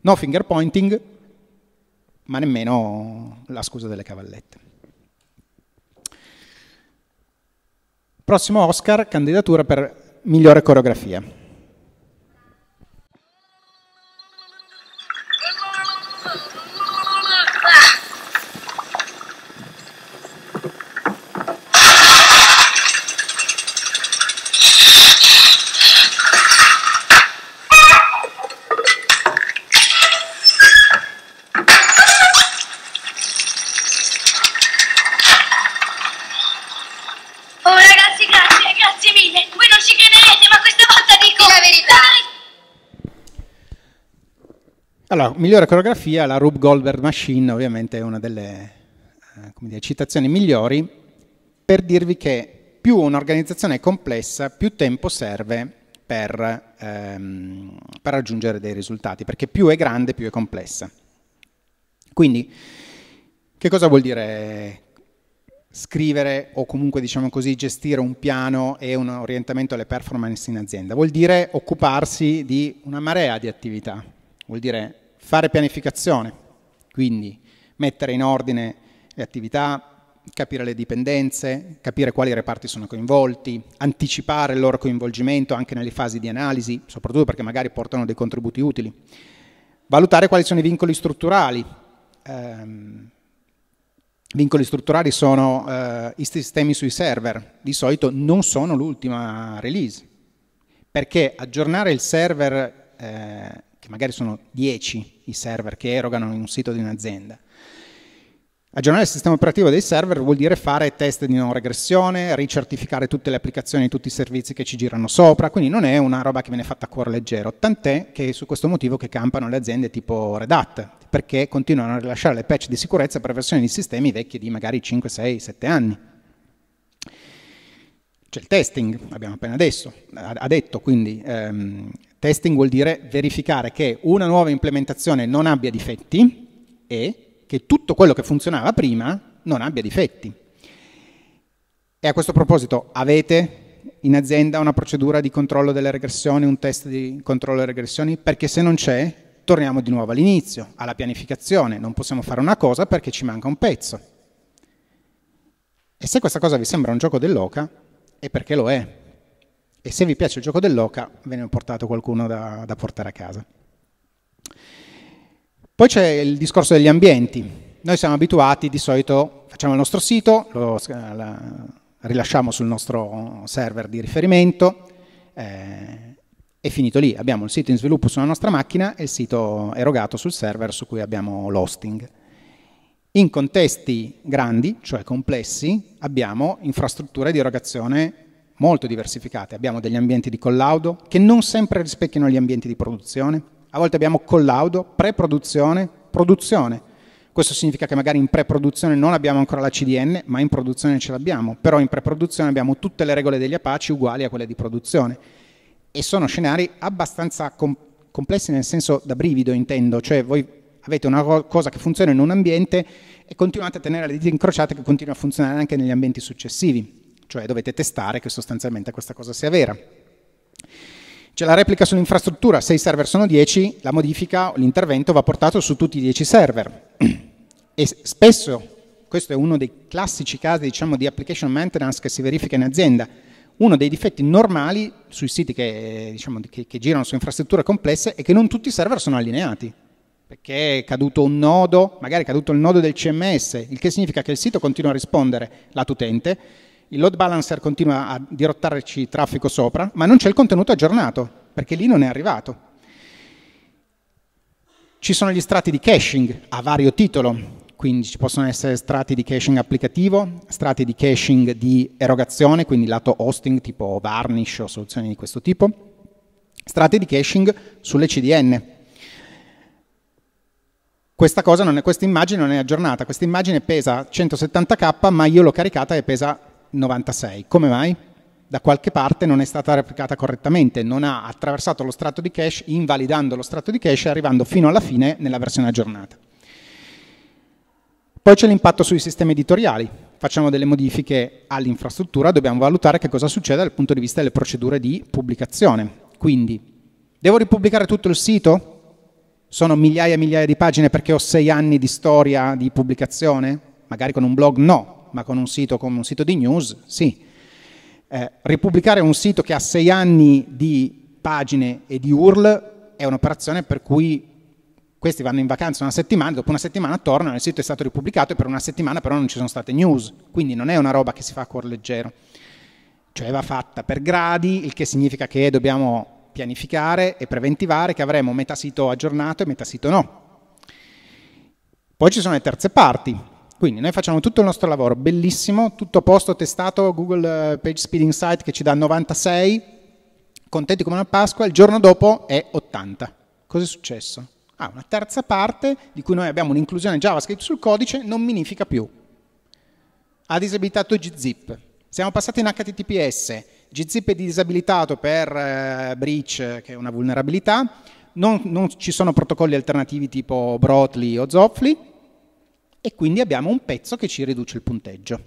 no finger pointing, ma nemmeno la scusa delle cavallette. Prossimo Oscar, candidatura per migliore coreografia. migliore coreografia, la Rube Goldberg Machine, ovviamente è una delle eh, dire, citazioni migliori, per dirvi che più un'organizzazione è complessa, più tempo serve per, ehm, per, raggiungere dei risultati, perché più è grande, più è complessa. Quindi, che cosa vuol dire scrivere o comunque, diciamo così, gestire un piano e un orientamento alle performance in azienda? Vuol dire occuparsi di una marea di attività, vuol dire fare pianificazione, quindi mettere in ordine le attività, capire le dipendenze, capire quali reparti sono coinvolti, anticipare il loro coinvolgimento anche nelle fasi di analisi, soprattutto perché magari portano dei contributi utili, valutare quali sono i vincoli strutturali. Ehm, vincoli strutturali sono eh, i sistemi sui server, di solito non sono l'ultima release, perché aggiornare il server eh, cioè, magari sono 10 i server che erogano in un sito di un'azienda. Aggiornare il sistema operativo dei server vuol dire fare test di non regressione, ricertificare tutte le applicazioni, tutti i servizi che ci girano sopra, quindi non è una roba che viene fatta a cuore leggero, tant'è che è su questo motivo che campano le aziende tipo Red Hat, perché continuano a rilasciare le patch di sicurezza per versioni di sistemi vecchie di magari 5, 6, 7 anni. C'è il testing, abbiamo appena adesso, ha detto, quindi ehm, testing vuol dire verificare che una nuova implementazione non abbia difetti e che tutto quello che funzionava prima non abbia difetti. E a questo proposito, avete in azienda una procedura di controllo delle regressioni, un test di controllo delle regressioni? Perché se non c'è, torniamo di nuovo all'inizio, alla pianificazione. Non possiamo fare una cosa perché ci manca un pezzo. E se questa cosa vi sembra un gioco dell'oca, e perché lo è. E se vi piace il gioco dell'oca, ve ne ho portato qualcuno da, da portare a casa. Poi c'è il discorso degli ambienti. Noi siamo abituati, di solito facciamo il nostro sito, lo rilasciamo sul nostro server di riferimento, eh, è finito lì. Abbiamo il sito in sviluppo sulla nostra macchina e il sito erogato sul server su cui abbiamo l'hosting. In contesti grandi, cioè complessi, abbiamo infrastrutture di erogazione molto diversificate. Abbiamo degli ambienti di collaudo che non sempre rispecchiano gli ambienti di produzione. A volte abbiamo collaudo, pre produzione. produzione. Questo significa che magari in pre-produzione non abbiamo ancora la CDN, ma in produzione ce l'abbiamo. Però in pre-produzione abbiamo tutte le regole degli Apache uguali a quelle di produzione. E sono scenari abbastanza com- complessi nel senso da brivido intendo, cioè voi avete una cosa che funziona in un ambiente e continuate a tenere le dita incrociate che continua a funzionare anche negli ambienti successivi, cioè dovete testare che sostanzialmente questa cosa sia vera. C'è la replica sull'infrastruttura, se i server sono 10, la modifica o l'intervento va portato su tutti i 10 server. E spesso, questo è uno dei classici casi diciamo, di application maintenance che si verifica in azienda, uno dei difetti normali sui siti che, diciamo, che, che girano su infrastrutture complesse è che non tutti i server sono allineati perché è caduto un nodo, magari è caduto il nodo del CMS, il che significa che il sito continua a rispondere lato utente, il load balancer continua a dirottarci traffico sopra, ma non c'è il contenuto aggiornato, perché lì non è arrivato. Ci sono gli strati di caching a vario titolo, quindi ci possono essere strati di caching applicativo, strati di caching di erogazione, quindi lato hosting tipo Varnish o soluzioni di questo tipo, strati di caching sulle CDN, questa, è, questa immagine non è aggiornata, questa immagine pesa 170k ma io l'ho caricata e pesa 96. Come mai? Da qualche parte non è stata replicata correttamente, non ha attraversato lo strato di cache, invalidando lo strato di cache e arrivando fino alla fine nella versione aggiornata. Poi c'è l'impatto sui sistemi editoriali. Facciamo delle modifiche all'infrastruttura, dobbiamo valutare che cosa succede dal punto di vista delle procedure di pubblicazione. Quindi, devo ripubblicare tutto il sito? sono migliaia e migliaia di pagine perché ho sei anni di storia di pubblicazione? Magari con un blog no, ma con un sito come un sito di news sì. Eh, ripubblicare un sito che ha sei anni di pagine e di URL è un'operazione per cui questi vanno in vacanza una settimana, dopo una settimana tornano, il sito è stato ripubblicato e per una settimana però non ci sono state news, quindi non è una roba che si fa a cuor leggero. Cioè va fatta per gradi, il che significa che dobbiamo pianificare e preventivare che avremo metà sito aggiornato e metà sito no. Poi ci sono le terze parti, quindi noi facciamo tutto il nostro lavoro, bellissimo, tutto a posto, testato, Google eh, Page Speed Insight che ci dà 96, contenti come una Pasqua, il giorno dopo è 80. Cos'è successo? Ah, una terza parte di cui noi abbiamo un'inclusione JavaScript sul codice non minifica più. Ha disabilitato gzip. Siamo passati in HTTPS GZIP è disabilitato per eh, breach, che è una vulnerabilità, non, non, ci sono protocolli alternativi tipo Brotli o Zofli e quindi abbiamo un pezzo che ci riduce il punteggio.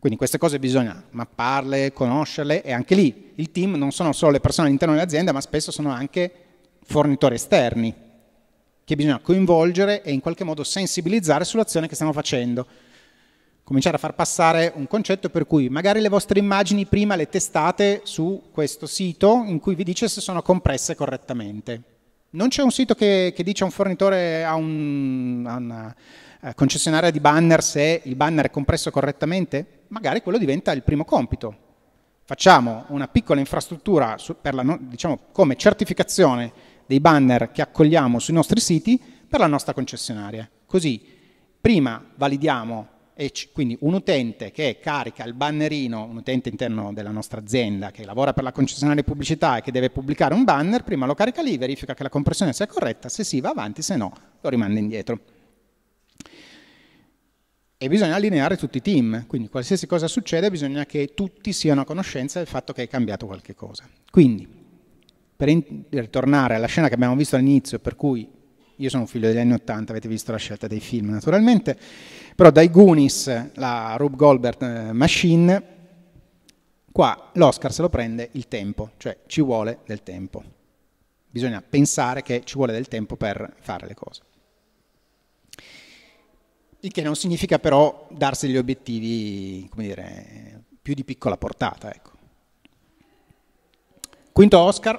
Quindi queste cose bisogna mapparle, conoscerle e anche lì il team non sono solo le persone all'interno dell'azienda ma spesso sono anche fornitori esterni che bisogna coinvolgere e in qualche modo sensibilizzare sull'azione che stiamo facendo cominciare a far passare un concetto per cui magari le vostre immagini prima le testate su questo sito in cui vi dice se sono compresse correttamente. Non c'è un sito che, che dice a un fornitore, a, un, a una eh, concessionaria di banner se il banner è compresso correttamente? Magari quello diventa il primo compito. Facciamo una piccola infrastruttura la, diciamo, come certificazione dei banner che accogliamo sui nostri siti per la nostra concessionaria. Così prima validiamo e c- quindi un utente che carica il bannerino, un utente interno della nostra azienda che lavora per la concessionaria pubblicità e che deve pubblicare un banner, prima lo carica lì, verifica che la compressione sia corretta, se sì va avanti, se no lo rimanda indietro. E bisogna allineare tutti i team, quindi qualsiasi cosa succede bisogna che tutti siano a conoscenza del fatto che è cambiato qualche cosa. Quindi, per in- ritornare alla scena che abbiamo visto all'inizio, per cui io sono un figlio degli anni Ottanta, avete visto la scelta dei film naturalmente, però dai Goonies, la Rube Goldberg eh, Machine, qua l'Oscar se lo prende il tempo, cioè ci vuole del tempo. Bisogna pensare che ci vuole del tempo per fare le cose. Il che non significa però darsi gli obiettivi, come dire, più di piccola portata. Ecco. Quinto Oscar.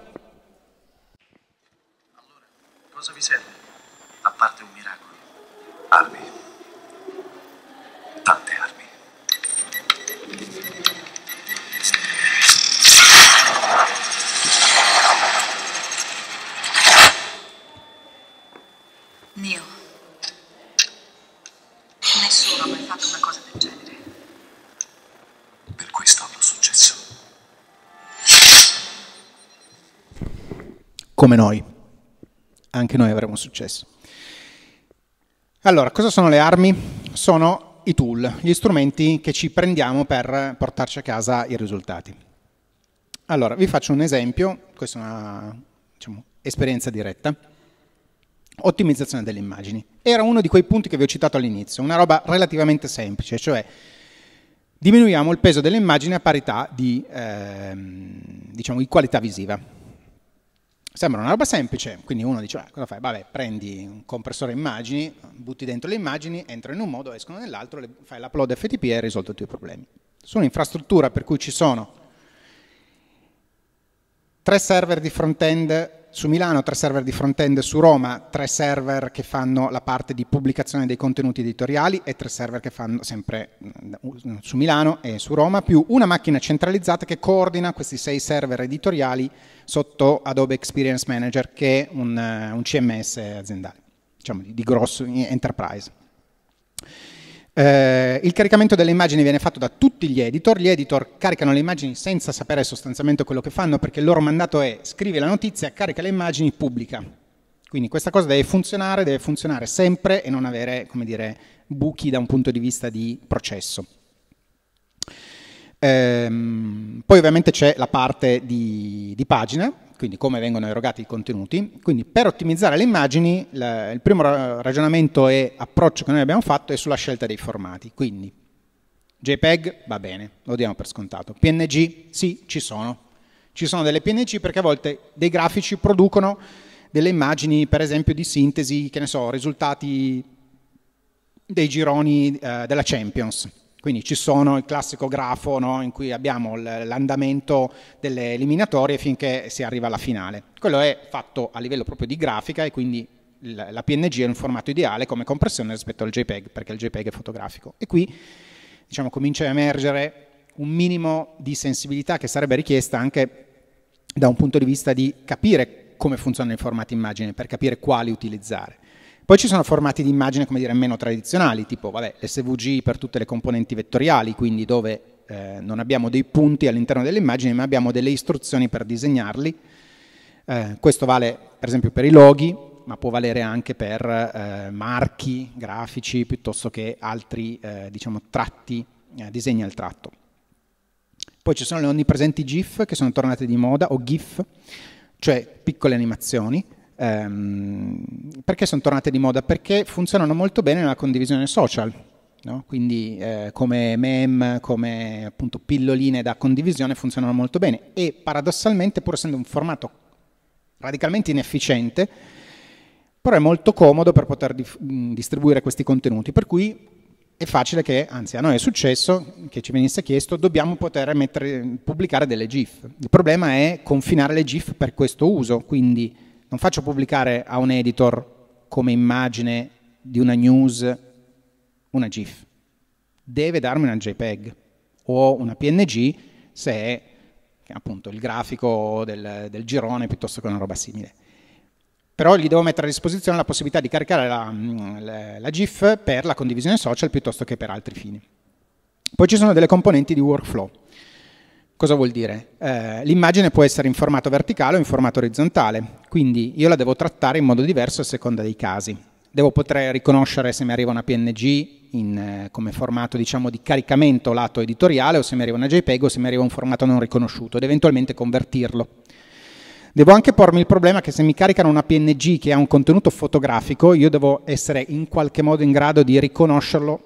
Allora, cosa vi serve? Armi. Tante armi. Neo. Nessuno ha mai fatto una cosa del genere. Per questo hanno successo. Come noi. Anche noi avremo successo. Allora, cosa sono le armi? Sono i tool, gli strumenti che ci prendiamo per portarci a casa i risultati. Allora, vi faccio un esempio, questa è una diciamo, esperienza diretta. Ottimizzazione delle immagini. Era uno di quei punti che vi ho citato all'inizio, una roba relativamente semplice, cioè diminuiamo il peso delle immagini a parità di, ehm, diciamo, di qualità visiva. Sembra una roba semplice, quindi uno dice, ah, cosa fai? Vabbè, prendi un compressore immagini, butti dentro le immagini, entra in un modo, escono nell'altro, fai l'upload FTP e hai risolto i tuoi problemi. Su un'infrastruttura per cui ci sono tre server di front-end su Milano, tre server di front-end su Roma, tre server che fanno la parte di pubblicazione dei contenuti editoriali e tre server che fanno sempre mm, su Milano e su Roma, più una macchina centralizzata che coordina questi sei server editoriali sotto Adobe Experience Manager, che è un, eh, un CMS aziendale, diciamo di grosso enterprise. Eh, il caricamento delle immagini viene fatto da tutti gli editor, gli editor caricano le immagini senza sapere sostanzialmente quello che fanno perché il loro mandato è scrivi la notizia, carica le immagini, pubblica. Quindi questa cosa deve funzionare, deve funzionare sempre e non avere, come dire, buchi da un punto di vista di processo. Ehm, poi ovviamente c'è la parte di, di pagina, quindi come vengono erogati i contenuti. Quindi per ottimizzare le immagini la, il primo ragionamento e approccio che noi abbiamo fatto è sulla scelta dei formati. Quindi JPEG va bene, lo diamo per scontato. PNG sì, ci sono. Ci sono delle PNG perché a volte dei grafici producono delle immagini, per esempio, di sintesi, che ne so, risultati dei gironi eh, della Champions. Quindi ci sono il classico grafo no, in cui abbiamo l'andamento delle eliminatorie finché si arriva alla finale. Quello è fatto a livello proprio di grafica e quindi la PNG è un formato ideale come compressione rispetto al JPEG, perché il JPEG è fotografico. E qui diciamo, comincia a emergere un minimo di sensibilità che sarebbe richiesta anche da un punto di vista di capire come funzionano i formati immagine, per capire quali utilizzare. Poi ci sono formati di immagine, come dire, meno tradizionali, tipo vabbè, SVG per tutte le componenti vettoriali, quindi dove eh, non abbiamo dei punti all'interno dell'immagine, ma abbiamo delle istruzioni per disegnarli. Eh, questo vale per esempio per i loghi, ma può valere anche per eh, marchi grafici piuttosto che altri eh, diciamo, tratti, eh, disegni al tratto. Poi ci sono le onnipresenti GIF che sono tornate di moda, o GIF, cioè piccole animazioni, ehm, perché sono tornate di moda? Perché funzionano molto bene nella condivisione social. No? Quindi eh, come meme, come appunto pilloline da condivisione funzionano molto bene e paradossalmente pur essendo un formato radicalmente inefficiente, però è molto comodo per poter dif- distribuire questi contenuti, per cui è facile che, anzi a noi è successo che ci venisse chiesto, dobbiamo poter mettere, pubblicare delle GIF. Il problema è confinare le GIF per questo uso, quindi non faccio pubblicare a un editor come immagine di una news una GIF. Deve darmi una JPEG o una PNG se è appunto il grafico del, del girone piuttosto che una roba simile. Però gli devo mettere a disposizione la possibilità di caricare la, mm, la, la GIF per la condivisione social piuttosto che per altri fini. Poi ci sono delle componenti di workflow. Cosa vuol dire? Eh, l'immagine può essere in formato verticale o in formato orizzontale, quindi io la devo trattare in modo diverso a seconda dei casi. Devo poter riconoscere se mi arriva una PNG in, eh, come formato diciamo, di caricamento lato editoriale o se mi arriva una JPEG o se mi arriva un formato non riconosciuto ed eventualmente convertirlo. Devo anche pormi il problema che se mi caricano una PNG che ha un contenuto fotografico, io devo essere in qualche modo in grado di riconoscerlo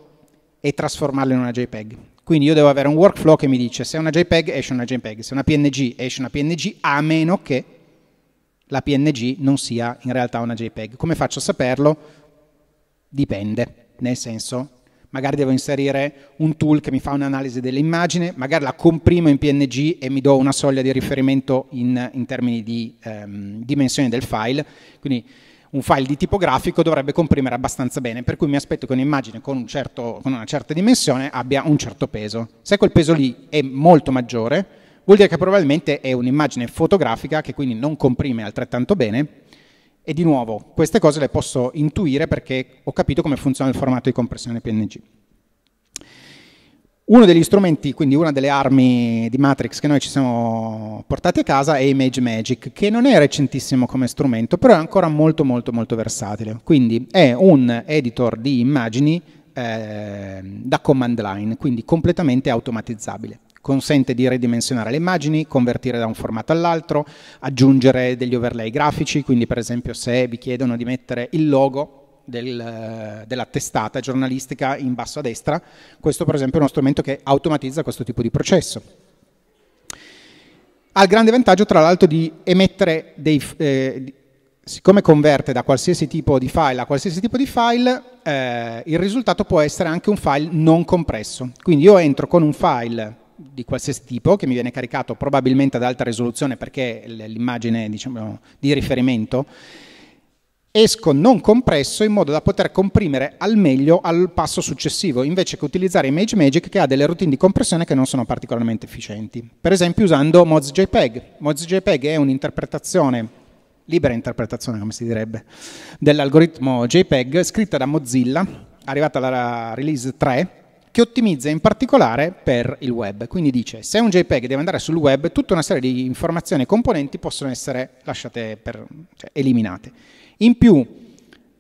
e trasformarlo in una JPEG. Quindi io devo avere un workflow che mi dice se è una JPEG esce una JPEG, se è una PNG esce una PNG, a meno che la PNG non sia in realtà una JPEG. Come faccio a saperlo? Dipende, nel senso magari devo inserire un tool che mi fa un'analisi dell'immagine, magari la comprimo in PNG e mi do una soglia di riferimento in, in termini di ehm, dimensione del file. Quindi un file di tipo grafico dovrebbe comprimere abbastanza bene, per cui mi aspetto che un'immagine con, un certo, con una certa dimensione abbia un certo peso. Se quel peso lì è molto maggiore, vuol dire che probabilmente è un'immagine fotografica che quindi non comprime altrettanto bene, e di nuovo, queste cose le posso intuire perché ho capito come funziona il formato di compressione PNG. Uno degli strumenti, quindi una delle armi di Matrix che noi ci siamo portati a casa è Image Magic, che non è recentissimo come strumento, però è ancora molto molto molto versatile. Quindi è un editor di immagini eh, da command line, quindi completamente automatizzabile. Consente di ridimensionare le immagini, convertire da un formato all'altro, aggiungere degli overlay grafici, quindi per esempio se vi chiedono di mettere il logo del, della testata giornalistica in basso a destra. Questo per esempio è uno strumento che automatizza questo tipo di processo. Ha il grande vantaggio tra l'altro di emettere dei... Eh, siccome converte da qualsiasi tipo di file a qualsiasi tipo di file, eh, il risultato può essere anche un file non compresso. Quindi io entro con un file di qualsiasi tipo che mi viene caricato probabilmente ad alta risoluzione perché l'immagine diciamo, di riferimento esco non compresso in modo da poter comprimere al meglio al passo successivo, invece che utilizzare Image Magic che ha delle routine di compressione che non sono particolarmente efficienti. Per esempio usando Moz JPEG. è un'interpretazione, libera interpretazione come si direbbe, dell'algoritmo JPEG scritta da Mozilla, arrivata alla release 3, che ottimizza in particolare per il web. Quindi dice, se un JPEG deve andare sul web, tutta una serie di informazioni e componenti possono essere lasciate per, cioè, eliminate. In più,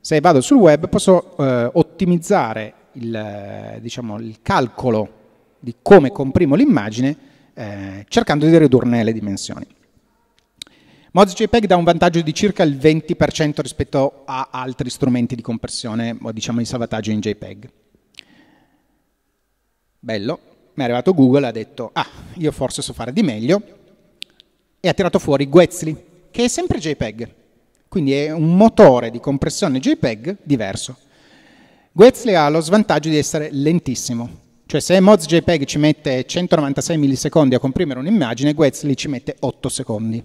se vado sul web, posso eh, ottimizzare il, eh, diciamo, il, calcolo di come comprimo l'immagine eh, cercando di ridurne le dimensioni. MozJPEG dà un vantaggio di circa il 20% rispetto a altri strumenti di compressione o diciamo di salvataggio in JPEG. Bello, mi è arrivato Google ha detto ah, io forse so fare di meglio e ha tirato fuori Guetzli, che è sempre JPEG, quindi è un motore di compressione JPEG diverso. Guetzli ha lo svantaggio di essere lentissimo. Cioè se Moz JPEG ci mette 196 millisecondi a comprimere un'immagine, Guetzli ci mette 8 secondi.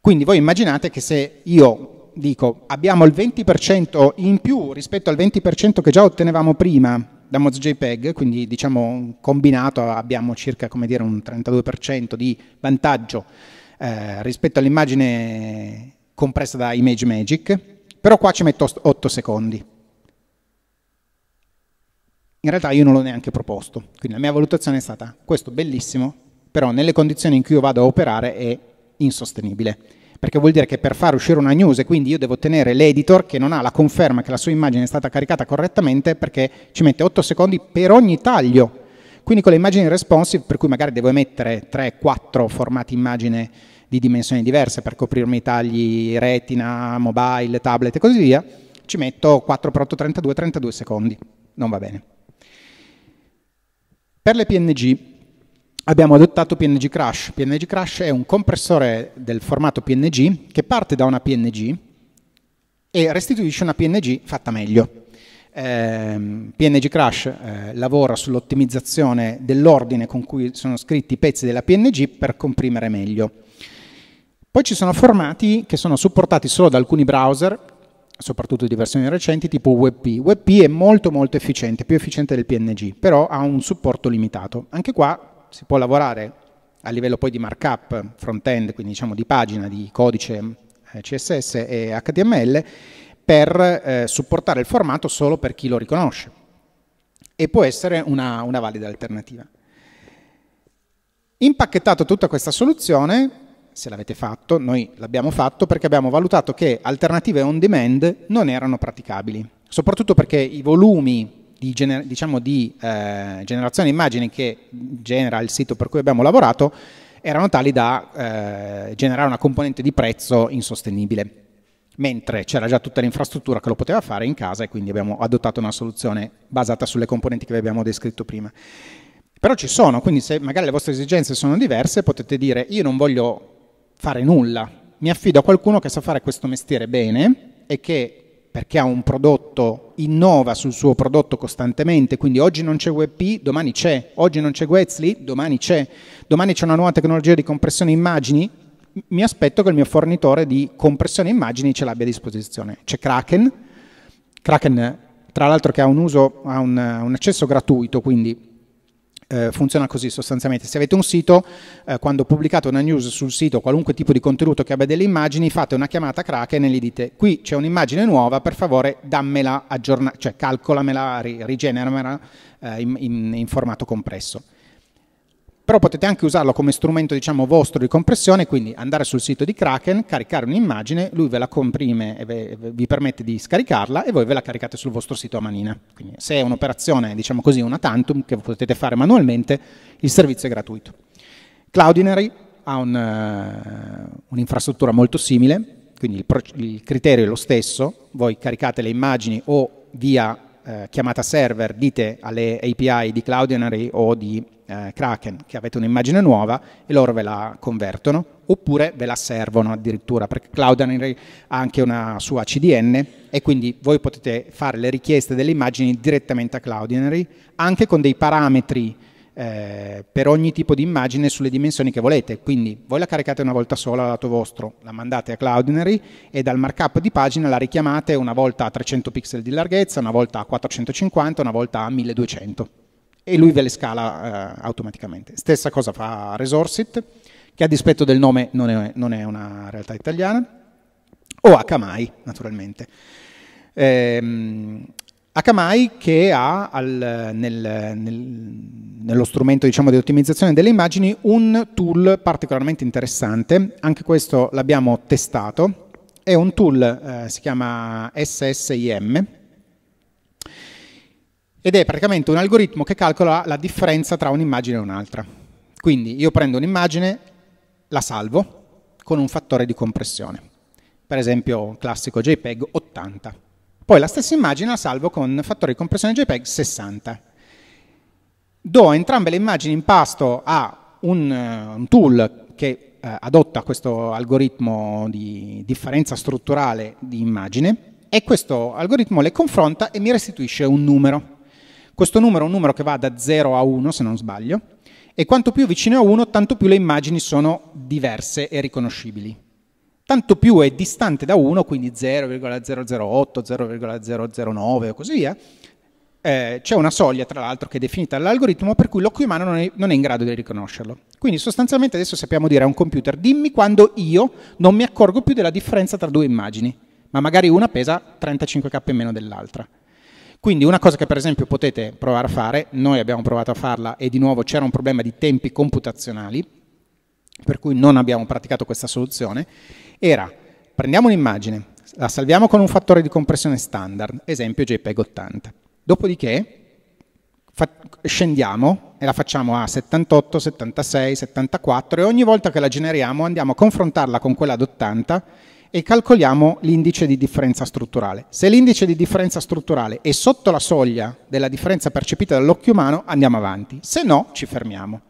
Quindi voi immaginate che se io dico abbiamo il 20% in più rispetto al 20% che già ottenevamo prima da Moz JPEG, quindi diciamo combinato abbiamo circa dire, un 32% di vantaggio eh, rispetto all'immagine compressa da Image Magic, però qua ci metto 8 secondi. In realtà io non l'ho neanche proposto, quindi la mia valutazione è stata questo bellissimo, però nelle condizioni in cui io vado a operare è insostenibile, perché vuol dire che per far uscire una news quindi io devo tenere l'editor che non ha la conferma che la sua immagine è stata caricata correttamente perché ci mette 8 secondi per ogni taglio. Quindi con le immagini responsive, per cui magari devo emettere 3-4 formati immagine di dimensioni diverse per coprirmi i tagli retina, mobile, tablet e così via, ci metto 4x832 32 32 secondi. Non va bene. Per le PNG abbiamo adottato PNG Crash. PNG Crash è un compressore del formato PNG che parte da una PNG e restituisce una PNG fatta meglio. Ehm, PNG Crash eh, lavora sull'ottimizzazione dell'ordine con cui sono scritti i pezzi della PNG per comprimere meglio. Poi ci sono formati che sono supportati solo da alcuni browser, soprattutto di versioni recenti, tipo WebP. WebP è molto molto efficiente, più efficiente del PNG, però ha un supporto limitato. Anche qua si può lavorare a livello poi di markup front-end, quindi diciamo di pagina, di codice eh, CSS e HTML, per eh, supportare il formato solo per chi lo riconosce. E può essere una, una valida alternativa. Impacchettato tutta questa soluzione, se l'avete fatto, noi l'abbiamo fatto perché abbiamo valutato che alternative on demand non erano praticabili, soprattutto perché i volumi di, gener- diciamo di eh, generazione immagini che genera il sito per cui abbiamo lavorato erano tali da eh, generare una componente di prezzo insostenibile, mentre c'era già tutta l'infrastruttura che lo poteva fare in casa e quindi abbiamo adottato una soluzione basata sulle componenti che vi abbiamo descritto prima. Però ci sono, quindi se magari le vostre esigenze sono diverse potete dire io non voglio fare nulla. Mi affido a qualcuno che sa fare questo mestiere bene e che perché ha un prodotto, innova sul suo prodotto costantemente, quindi oggi non c'è WebP, domani c'è, oggi non c'è Wetzly, domani c'è, domani c'è una nuova tecnologia di compressione immagini, mi aspetto che il mio fornitore di compressione immagini ce l'abbia a disposizione. C'è Kraken, Kraken tra l'altro che ha un, uso, ha un, un accesso gratuito, quindi eh, funziona così sostanzialmente, se avete un sito, eh, quando pubblicate una news sul sito, qualunque tipo di contenuto che abbia delle immagini, fate una chiamata a Kraken e gli dite qui c'è un'immagine nuova, per favore dammela, aggiorna- cioè calcolamela, rigeneramela eh, in, in, in formato compresso però potete anche usarlo come strumento diciamo, vostro di compressione, quindi andare sul sito di Kraken, caricare un'immagine, lui ve la comprime e vi permette di scaricarla e voi ve la caricate sul vostro sito a manina. Quindi se è un'operazione, diciamo così, una tantum che potete fare manualmente, il servizio è gratuito. Cloudinary ha un, uh, un'infrastruttura molto simile, quindi il, pro- il, criterio è lo stesso, voi caricate le immagini o via uh, chiamata server, dite alle API di Cloudinary o di eh, Kraken, che avete un'immagine nuova e loro ve la convertono, oppure ve la servono addirittura, perché Cloud Engineering ha anche una sua CDN e quindi voi potete fare le richieste delle immagini direttamente a Cloud Engineering, anche con dei parametri eh, per ogni tipo di immagine sulle dimensioni che volete. Quindi voi la caricate una volta sola al lato vostro, la mandate a Cloudinary e dal markup di pagina la richiamate una volta a 300 pixel di larghezza, una volta a 450, una volta a 1200 e lui ve le scala eh, automaticamente. Stessa cosa fa Resorsit, che a dispetto del nome non è, non è una realtà italiana, o Akamai, naturalmente. Ehm, Akamai che ha al, nel, nel, nello strumento diciamo, di ottimizzazione delle immagini un tool particolarmente interessante, anche questo l'abbiamo testato, è un tool, eh, si chiama SSIM, ed è praticamente un algoritmo che calcola la differenza tra un'immagine e un'altra. Quindi io prendo un'immagine, la salvo con un fattore di compressione, per esempio un classico JPEG 80. Poi la stessa immagine la salvo con fattore di compressione JPEG 60. Do entrambe le immagini in pasto a un, eh, un tool che uh, adotta questo algoritmo di differenza strutturale di immagine e questo algoritmo le confronta e mi restituisce un numero. Questo numero è un numero che va da 0 a 1, se non sbaglio, e quanto più vicino a 1, tanto più le immagini sono diverse e riconoscibili. Tanto più è distante da 1, quindi 0,008, 0,009 e così via, eh, eh, c'è una soglia, tra l'altro, che è definita dall'algoritmo per cui l'occhio umano non è, non è, in grado di riconoscerlo. Quindi sostanzialmente adesso sappiamo dire a un computer dimmi quando io non mi accorgo più della differenza tra due immagini, ma magari una pesa 35k in meno dell'altra. Quindi una cosa che per esempio potete provare a fare, noi abbiamo provato a farla e di nuovo c'era un problema di tempi computazionali, per cui non abbiamo praticato questa soluzione, era prendiamo un'immagine, la salviamo con un fattore di compressione standard, esempio JPEG 80, dopodiché scendiamo e la facciamo a 78, 76, 74 e ogni volta che la generiamo andiamo a confrontarla con quella ad 80 e calcoliamo l'indice di differenza strutturale. Se l'indice di differenza strutturale è sotto la soglia della differenza percepita dall'occhio umano, andiamo avanti, se no ci fermiamo.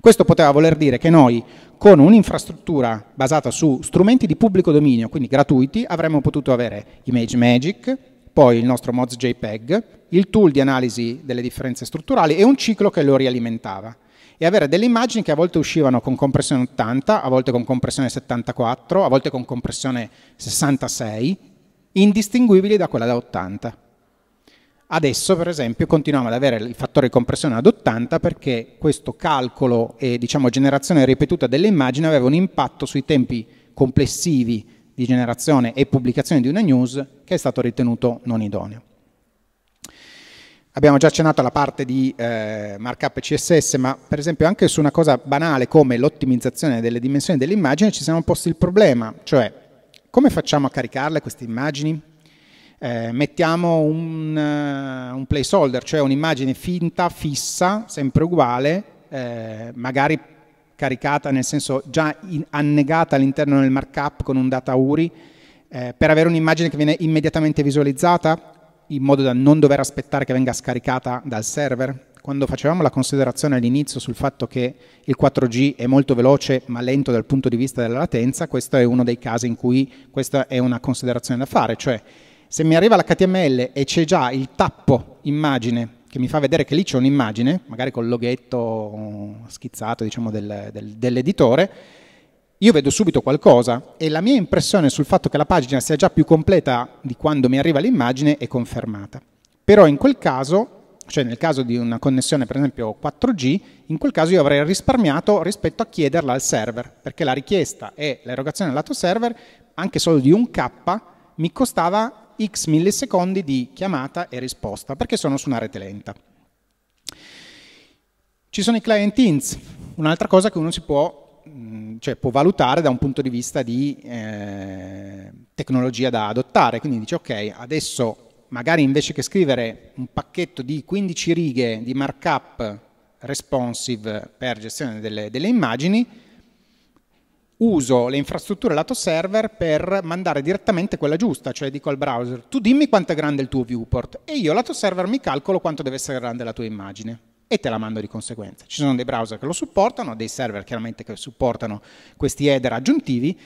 Questo poteva voler dire che noi, con un'infrastruttura basata su strumenti di pubblico dominio, quindi gratuiti, avremmo potuto avere Image Magic, poi il nostro Mods JPEG, il tool di analisi delle differenze strutturali e un ciclo che lo rialimentava e avere delle immagini che a volte uscivano con compressione 80, a volte con compressione 74, a volte con compressione 66, indistinguibili da quella da 80. Adesso, per esempio, continuiamo ad avere il fattore di compressione ad 80 perché questo calcolo e diciamo, generazione ripetuta delle immagini aveva un impatto sui tempi complessivi di generazione e pubblicazione di una news che è stato ritenuto non idoneo. Abbiamo già accennato alla parte di eh, markup CSS, ma per esempio anche su una cosa banale come l'ottimizzazione delle dimensioni dell'immagine ci siamo posti il problema, cioè come facciamo a caricarle queste immagini? Eh, mettiamo un, uh, un, placeholder, cioè un'immagine finta, fissa, sempre uguale, eh, magari caricata nel senso già in, annegata all'interno del markup con un data URI, eh, per avere un'immagine che viene immediatamente visualizzata in modo da non dover aspettare che venga scaricata dal server? Quando facevamo la considerazione all'inizio sul fatto che il 4G è molto veloce ma lento dal punto di vista della latenza, questo è uno dei casi in cui questa è una considerazione da fare, cioè se mi arriva l'HTML e c'è già il tappo immagine che mi fa vedere che lì c'è un'immagine, magari col loghetto schizzato diciamo, del, del, dell'editore, io vedo subito qualcosa e la mia impressione sul fatto che la pagina sia già più completa di quando mi arriva l'immagine è confermata. Però in quel caso cioè nel caso di una connessione per esempio 4G, in quel caso io avrei risparmiato rispetto a chiederla al server, perché la richiesta e l'erogazione al lato server, anche solo di un K, mi costava x millisecondi di chiamata e risposta, perché sono su una rete lenta. Ci sono i client ins, un'altra cosa che uno si può cioè può valutare da un punto di vista di eh, tecnologia da adottare, quindi dice ok, adesso magari invece che scrivere un pacchetto di 15 righe di markup responsive per gestione delle, delle immagini, uso le infrastrutture lato server per mandare direttamente quella giusta, cioè dico al browser, tu dimmi quanto è grande il tuo viewport e io lato server mi calcolo quanto deve essere grande la tua immagine e te la mando di conseguenza. Ci sono dei browser che lo supportano, dei server chiaramente che supportano questi header aggiuntivi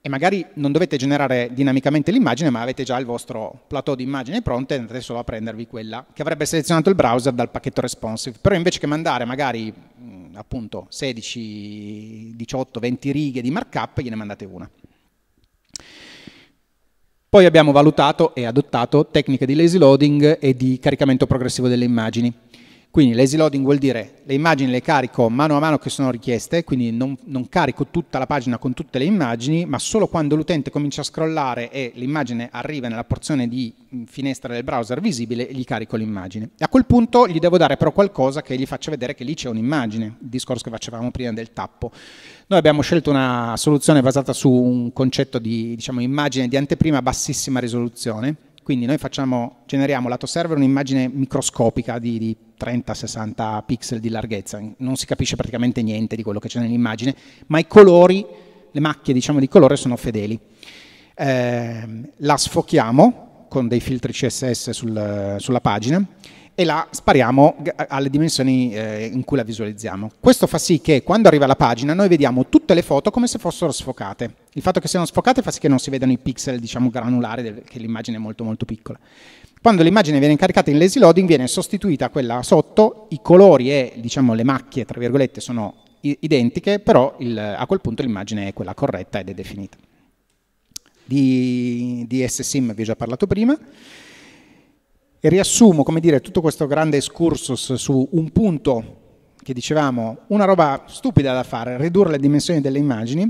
e magari non dovete generare dinamicamente l'immagine, ma avete già il vostro plateau di immagini pronte e andate solo a prendervi quella che avrebbe selezionato il browser dal pacchetto responsive. Però invece che mandare magari appunto 16, 18, 20 righe di markup, gliene mandate una. Poi abbiamo valutato e adottato tecniche di lazy loading e di caricamento progressivo delle immagini. Quindi lazy loading vuol dire le immagini le carico mano a mano che sono richieste, quindi non, non carico tutta la pagina con tutte le immagini, ma solo quando l'utente comincia a scrollare e l'immagine arriva nella porzione di mm, finestra del browser visibile, gli carico l'immagine. A quel punto gli devo dare però qualcosa che gli faccia vedere che lì c'è un'immagine, il discorso che facevamo prima del tappo. Noi abbiamo scelto una soluzione basata su un concetto di diciamo, immagine di anteprima a bassissima risoluzione, quindi noi facciamo, generiamo lato server un'immagine microscopica di, di 30-60 pixel di larghezza, non si capisce praticamente niente di quello che c'è nell'immagine, ma i colori, le macchie diciamo, di colore sono fedeli. Eh, la sfochiamo con dei filtri CSS sul, sulla pagina e la spariamo alle dimensioni eh, in cui la visualizziamo. Questo fa sì che quando arriva la pagina noi vediamo tutte le foto come se fossero sfocate. Il fatto che siano sfocate fa sì che non si vedano i pixel diciamo, granulari, che l'immagine è molto molto piccola. Quando l'immagine viene incaricata in lazy loading viene sostituita quella sotto, i colori e diciamo, le macchie, tra virgolette, sono identiche, però il, a quel punto l'immagine è quella corretta ed è definita. Di, di SSIM vi ho già parlato prima. E riassumo come dire, tutto questo grande excursus su un punto che dicevamo, una roba stupida da fare, ridurre le dimensioni delle immagini,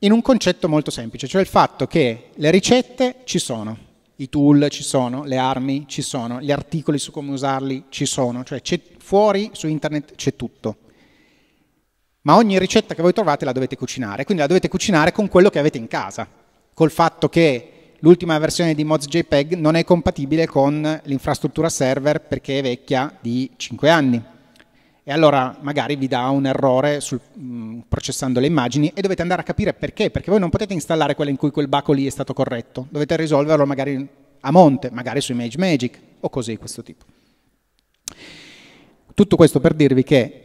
in un concetto molto semplice, cioè il fatto che le ricette ci sono, i tool ci sono, le armi ci sono, gli articoli su come usarli ci sono, cioè fuori su internet c'è tutto. Ma ogni ricetta che voi trovate la dovete cucinare, quindi la dovete cucinare con quello che avete in casa, col fatto che l'ultima versione di Mods JPEG non è compatibile con l'infrastruttura server perché è vecchia di 5 anni e allora magari vi dà un errore sul, mh, mm, processando le immagini e dovete andare a capire perché, perché voi non potete installare quella in cui quel baco lì è stato corretto, dovete risolverlo magari a monte, magari su Image Magic o cose di questo tipo. Tutto questo per dirvi che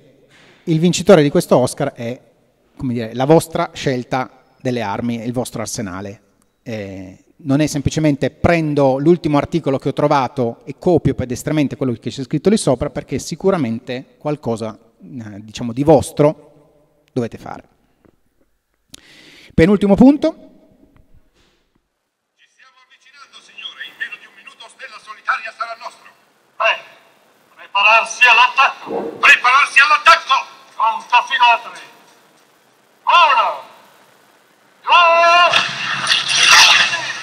il vincitore di questo Oscar è dire, la vostra scelta delle armi, il vostro arsenale. Eh, non è semplicemente prendo l'ultimo articolo che ho trovato e copio pedestremente quello che c'è scritto lì sopra, perché sicuramente qualcosa eh, diciamo di vostro dovete fare. Penultimo punto. Ci stiamo avvicinando, signore, in meno di un minuto Stella Solitaria sarà nostro. Prego, prepararsi all'attacco. Prepararsi all'attacco! Conta fino a tre. Uno, due, tre.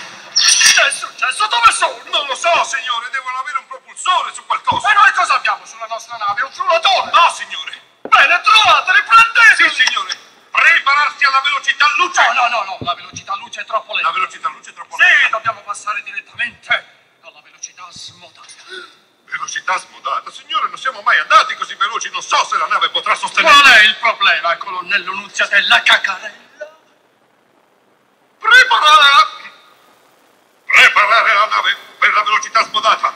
C'è è cioè, successo? Cioè, dove sono? Non lo so, signore, devono avere un propulsore su qualcosa. Ma noi cosa abbiamo sulla nostra nave? Un frullatore? No, signore. Bene, trovateli, prendeteli. Sì, signore. Prepararsi alla velocità luce. No, no, no, no, la velocità luce è troppo lenta. La velocità luce è troppo lenta. Sì, dobbiamo passare direttamente alla velocità smodata. Velocità smodata? Signore, non siamo mai andati così veloci, non so se la nave potrà sostenere. Qual è il problema, colonnello della Cacarella? Preparare la... Preparare la nave per la velocità sbodata.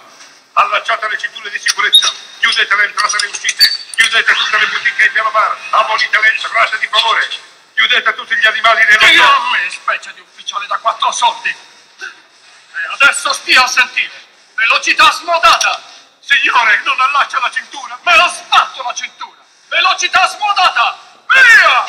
Allacciate le cinture di sicurezza. Chiudete le entrate e le uscite. Chiudete tutte le boutique e piano bar. Abolite le entrate di favore. Chiudete tutti gli animali nel Dio a me, specie di ufficiale da quattro soldi. E adesso stia a sentire. Velocità smodata. Signore, non allaccia la cintura. Me la sbatto la cintura. Velocità smodata. Via!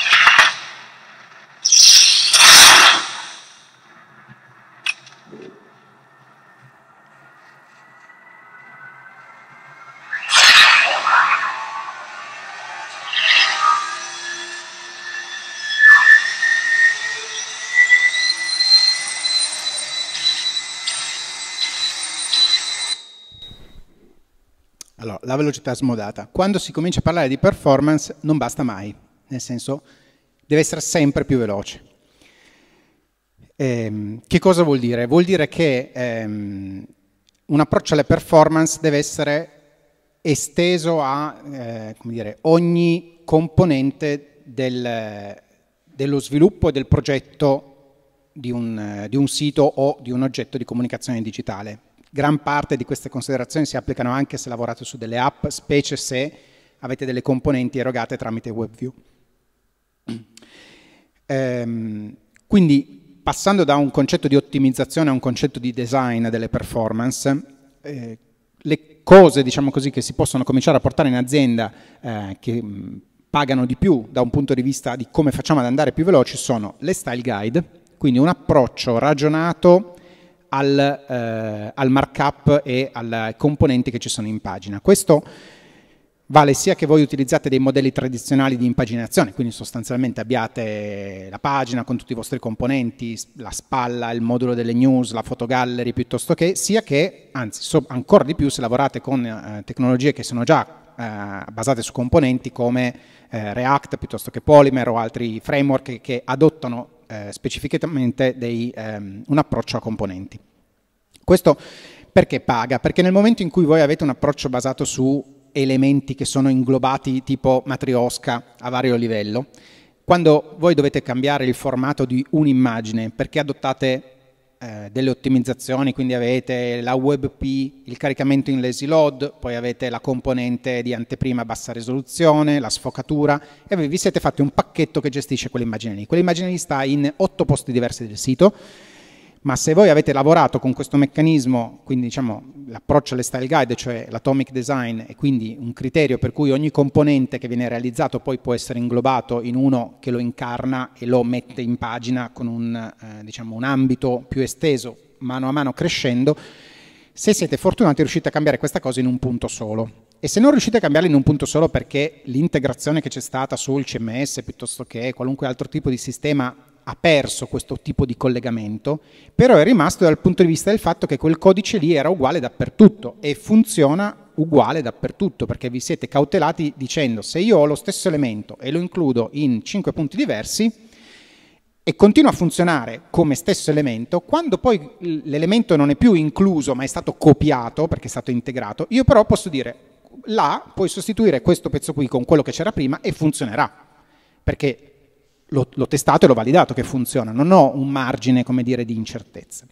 la velocità smodata. Quando si comincia a parlare di performance non basta mai, nel senso deve essere sempre più veloce. Ehm, che cosa vuol dire? Vuol dire che ehm, un approccio alle performance deve essere esteso a eh, dire, ogni componente del, dello sviluppo e del progetto di un, di un sito o di un oggetto di comunicazione digitale gran parte di queste considerazioni si applicano anche se lavorate su delle app, specie se avete delle componenti erogate tramite WebView. Ehm, quindi passando da un concetto di ottimizzazione a un concetto di design delle performance, eh, le cose diciamo così, che si possono cominciare a portare in azienda eh, che mh, pagano di più da un punto di vista di come facciamo ad andare più veloci sono le style guide, quindi un approccio ragionato al, eh, al markup e alle componenti che ci sono in pagina. Questo vale sia che voi utilizzate dei modelli tradizionali di impaginazione, quindi sostanzialmente abbiate la pagina con tutti i vostri componenti, la spalla, il modulo delle news, la fotogallery piuttosto che, sia che, anzi, so, ancora di più se lavorate con eh, tecnologie che sono già eh, basate su componenti come eh, React piuttosto che Polymer o altri framework che, che adottano eh, specificatamente dei, ehm, un approccio a componenti. Questo perché paga? Perché nel momento in cui voi avete un approccio basato su elementi che sono inglobati tipo matriosca a vario livello, quando voi dovete cambiare il formato di un'immagine perché adottate eh, delle ottimizzazioni, quindi avete la WebP, il caricamento in lazy load, poi avete la componente di anteprima a bassa risoluzione, la sfocatura e vi siete fatti un pacchetto che gestisce quell'immagine lì. Quell'immagine lì sta in otto posti diversi del sito ma se voi avete lavorato con questo meccanismo, quindi diciamo l'approccio alle style guide, cioè l'atomic design, e quindi un criterio per cui ogni componente che viene realizzato poi può essere inglobato in uno che lo incarna e lo mette in pagina con un, eh, diciamo, un ambito più esteso, mano a mano crescendo, se siete fortunati riuscite a cambiare questa cosa in un punto solo. E se non riuscite a cambiarla in un punto solo perché l'integrazione che c'è stata sul CMS piuttosto che qualunque altro tipo di sistema ha perso questo tipo di collegamento, però è rimasto dal punto di vista del fatto che quel codice lì era uguale dappertutto e funziona uguale dappertutto, perché vi siete cautelati dicendo se io ho lo stesso elemento e lo includo in 5 punti diversi e continua a funzionare come stesso elemento, quando poi l'elemento non è più incluso ma è stato copiato perché è stato integrato, io però posso dire là puoi sostituire questo pezzo qui con quello che c'era prima e funzionerà, perché l'ho, l'ho testato e l'ho validato che funziona, non ho un margine, come dire, di incertezza.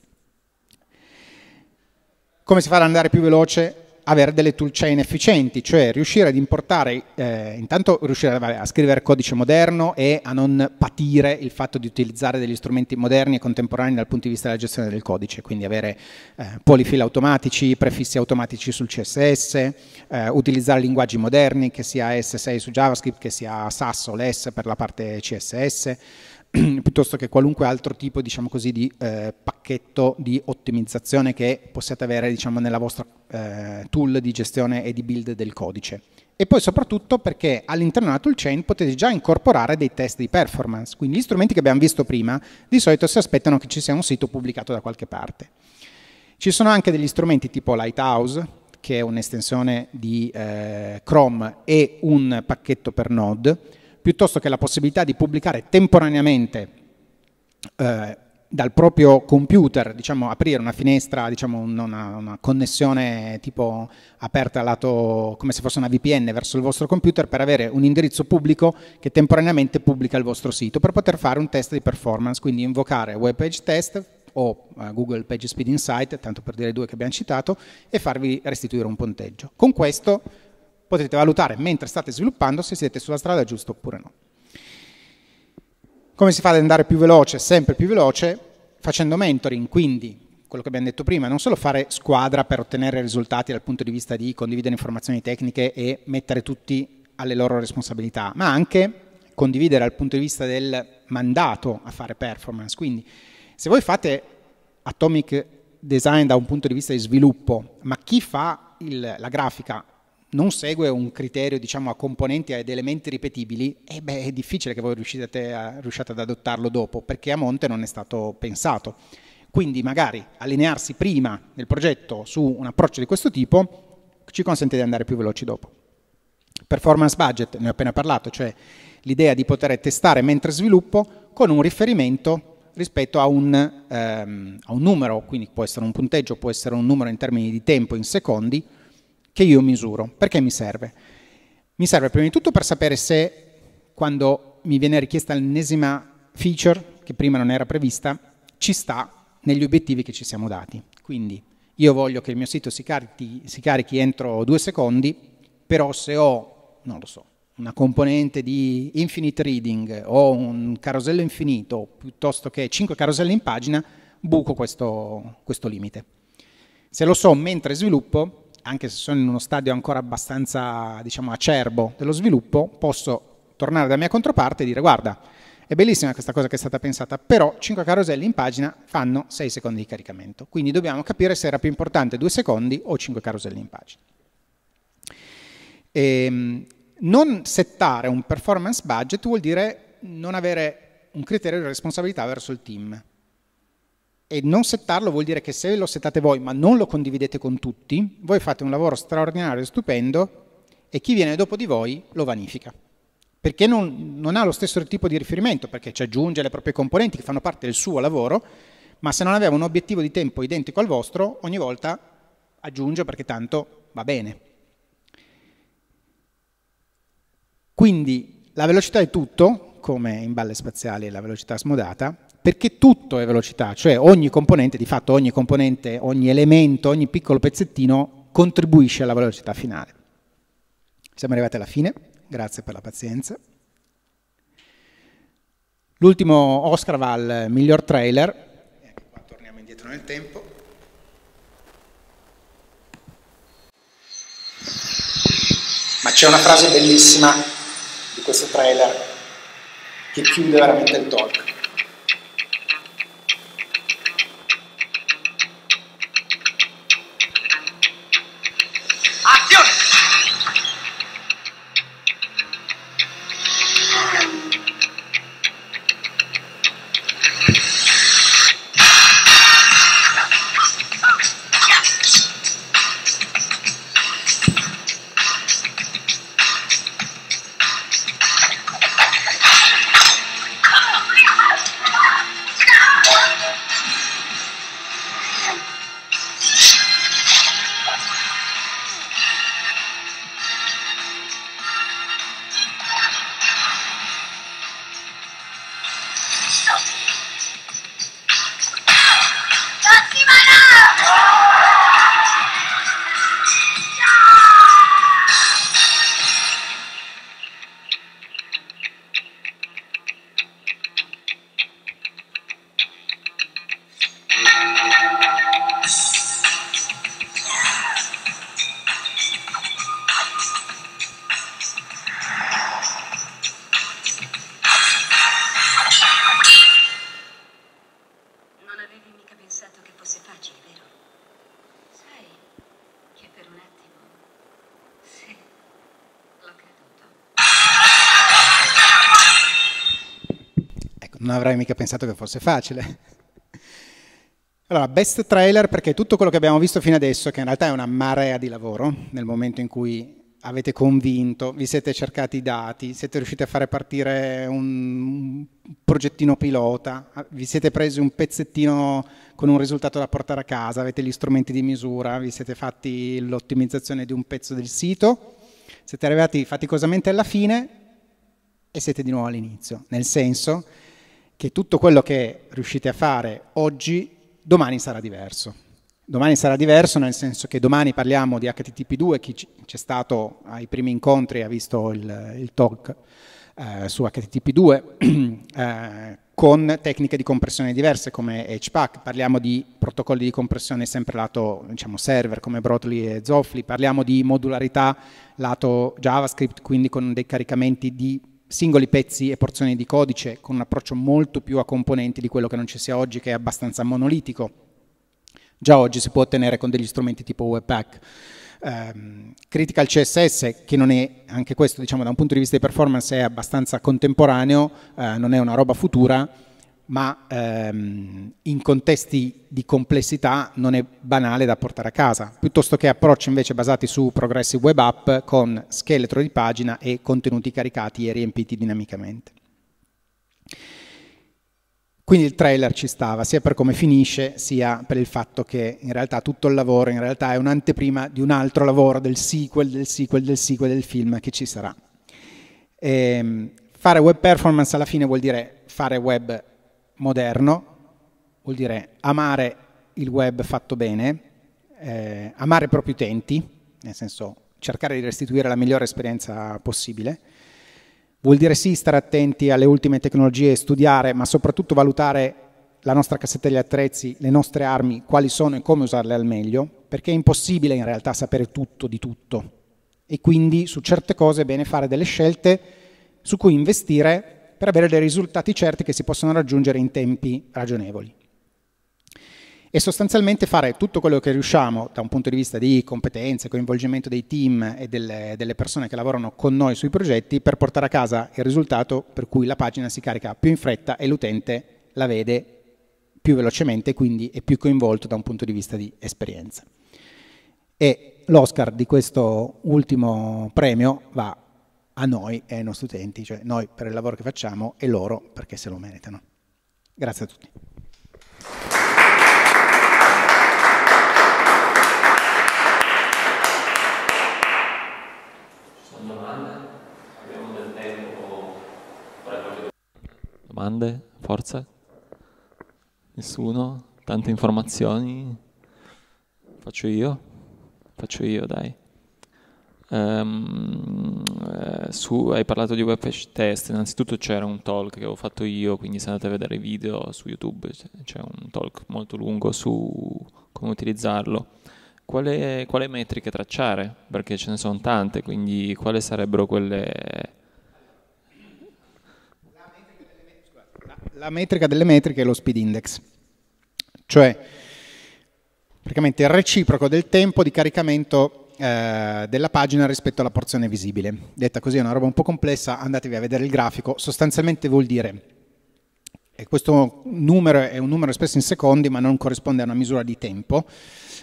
Come si fa ad andare più veloce? avere delle toolchain efficienti, cioè riuscire ad importare, eh, intanto riuscire a scrivere codice moderno e a non patire il fatto di utilizzare degli strumenti moderni e contemporanei dal punto di vista della gestione del codice, quindi avere eh, polifill automatici, prefissi automatici sul CSS, eh, utilizzare linguaggi moderni che sia S6 su JavaScript, che sia SAS o LESS per la parte CSS. piuttosto che qualunque altro tipo diciamo così, di eh, pacchetto di ottimizzazione che possiate avere diciamo, nella vostra eh, tool di gestione e di build del codice. E poi soprattutto perché all'interno della toolchain potete già incorporare dei test di performance, quindi gli strumenti che abbiamo visto prima di solito si aspettano che ci sia un sito pubblicato da qualche parte. Ci sono anche degli strumenti tipo Lighthouse, che è un'estensione di eh, Chrome e un pacchetto per Node, piuttosto che la possibilità di pubblicare temporaneamente eh, dal proprio computer, diciamo, aprire una finestra, diciamo, una, una, connessione tipo aperta lato, come se fosse una VPN verso il vostro computer per avere un indirizzo pubblico che temporaneamente pubblica il vostro sito per poter fare un test di performance, quindi invocare web page test o eh, Google Page Speed Insight, tanto per dire i due che abbiamo citato, e farvi restituire un punteggio. Con questo potete valutare mentre state sviluppando se siete sulla strada giusta oppure no. Come si fa ad andare più veloce, sempre più veloce? Facendo mentoring, quindi quello che abbiamo detto prima, non solo fare squadra per ottenere risultati dal punto di vista di condividere informazioni tecniche e mettere tutti alle loro responsabilità, ma anche condividere dal punto di vista del mandato a fare performance. Quindi se voi fate Atomic Design da un punto di vista di sviluppo, ma chi fa il, la grafica non segue un criterio diciamo, a componenti ed elementi ripetibili, eh beh, è difficile che voi riuscite a, riusciate ad adottarlo dopo, perché a monte non è stato pensato. Quindi magari allinearsi prima nel progetto su un approccio di questo tipo ci consente di andare più veloci dopo. Performance budget, ne ho appena parlato, cioè l'idea di poter testare mentre sviluppo con un riferimento rispetto a un, ehm, a un numero, quindi può essere un punteggio, può essere un numero in termini di tempo, in secondi, che io misuro. Perché mi serve? Mi serve prima di tutto per sapere se quando mi viene richiesta l'ennesima feature, che prima non era prevista, ci sta negli obiettivi che ci siamo dati. Quindi io voglio che il mio sito si carichi, si carichi entro due secondi, però se ho, non lo so, una componente di infinite reading o un carosello infinito piuttosto che 5 caroselle in pagina, buco questo, questo limite. Se lo so mentre sviluppo, anche se sono in uno stadio ancora abbastanza diciamo, acerbo dello sviluppo, posso tornare dalla mia controparte e dire guarda, è bellissima questa cosa che è stata pensata, però 5 caroselli in pagina fanno 6 secondi di caricamento, quindi dobbiamo capire se era più importante 2 secondi o 5 caroselli in pagina. E, ehm, non settare un performance budget vuol dire non avere un criterio di responsabilità verso il team. E non settarlo vuol dire che se lo settate voi ma non lo condividete con tutti, voi fate un lavoro straordinario e stupendo e chi viene dopo di voi lo vanifica. Perché non, non ha lo stesso tipo di riferimento, perché ci aggiunge le proprie componenti che fanno parte del suo lavoro, ma se non aveva un obiettivo di tempo identico al vostro, ogni volta aggiunge perché tanto va bene. Quindi la velocità è tutto, come in balle spaziali la velocità smodata, perché tutto è velocità, cioè ogni componente, di fatto ogni componente, ogni elemento, ogni piccolo pezzettino contribuisce alla velocità finale. Siamo arrivati alla fine, grazie per la pazienza. L'ultimo Oscar va al miglior trailer. Ecco qua torniamo indietro nel tempo. Ma c'è una frase bellissima di questo trailer che chiude veramente il talk. avrei mica pensato che fosse facile. Allora, best trailer perché tutto quello che abbiamo visto fino adesso, che in realtà è una marea di lavoro, nel momento in cui avete convinto, vi siete cercati i dati, siete riusciti a fare partire un progettino pilota, vi siete presi un pezzettino con un risultato da portare a casa, avete gli strumenti di misura, vi siete fatti l'ottimizzazione di un pezzo del sito, siete arrivati faticosamente alla fine e siete di nuovo all'inizio, nel senso che tutto quello che riuscite a fare oggi, domani sarà diverso. Domani sarà diverso nel senso che domani parliamo di HTTP2, chi c'è stato ai primi incontri ha visto il, il talk eh, su HTTP2, eh, con tecniche di compressione diverse come HPAC, parliamo di protocolli di compressione sempre lato diciamo, server come Brotli e Zofli, parliamo di modularità lato JavaScript, quindi con dei caricamenti di singoli pezzi e porzioni di codice con un approccio molto più a componenti di quello che non ci sia oggi, che è abbastanza monolitico. Già oggi si può ottenere con degli strumenti tipo Webpack. Um, ehm, critica CSS, che non è, anche questo diciamo da un punto di vista di performance è abbastanza contemporaneo, uh, non è una roba futura, ma ehm, in contesti di complessità non è banale da portare a casa, piuttosto che approcci invece basati su progressi web app con scheletro di pagina e contenuti caricati e riempiti dinamicamente. Quindi il trailer ci stava, sia per come finisce, sia per il fatto che in realtà tutto il lavoro in realtà è un'anteprima di un altro lavoro, del sequel, del sequel, del sequel del film che ci sarà. E ehm, fare web performance alla fine vuol dire fare web moderno, vuol dire amare il web fatto bene, eh, amare i propri utenti, nel senso cercare di restituire la migliore esperienza possibile. Vuol dire sì stare attenti alle ultime tecnologie, studiare, ma soprattutto valutare la nostra cassetta degli attrezzi, le nostre armi, quali sono e come usarle al meglio, perché è impossibile in realtà sapere tutto di tutto. E quindi su certe cose è bene fare delle scelte su cui investire per avere dei risultati certi che si possono raggiungere in tempi ragionevoli. E sostanzialmente fare tutto quello che riusciamo da un punto di vista di competenze, coinvolgimento dei team e delle, delle persone che lavorano con noi sui progetti per portare a casa il risultato per cui la pagina si carica più in fretta e l'utente la vede più velocemente quindi è più coinvolto da un punto di vista di esperienza. E l'Oscar di questo ultimo premio va a noi e ai nostri utenti, cioè noi per il lavoro che facciamo e loro perché se lo meritano. Grazie a tutti. Domande? Forza? Nessuno? Tante informazioni? Faccio io? Faccio io, dai. Um, su, hai parlato di webpage test, innanzitutto c'era un talk che avevo fatto io, quindi se andate a vedere i video su YouTube c'è un talk molto lungo su come utilizzarlo. Quale, quale metriche tracciare? Perché ce ne sono tante, quindi quali sarebbero quelle... La metrica delle metriche, la metrica delle metriche è lo speed index, cioè praticamente il reciproco del tempo di caricamento eh, della pagina rispetto alla porzione visibile. Detta così è una roba un po' complessa, andatevi a vedere il grafico, sostanzialmente vuol dire e questo numero è un numero espresso in secondi ma non corrisponde a una misura di tempo,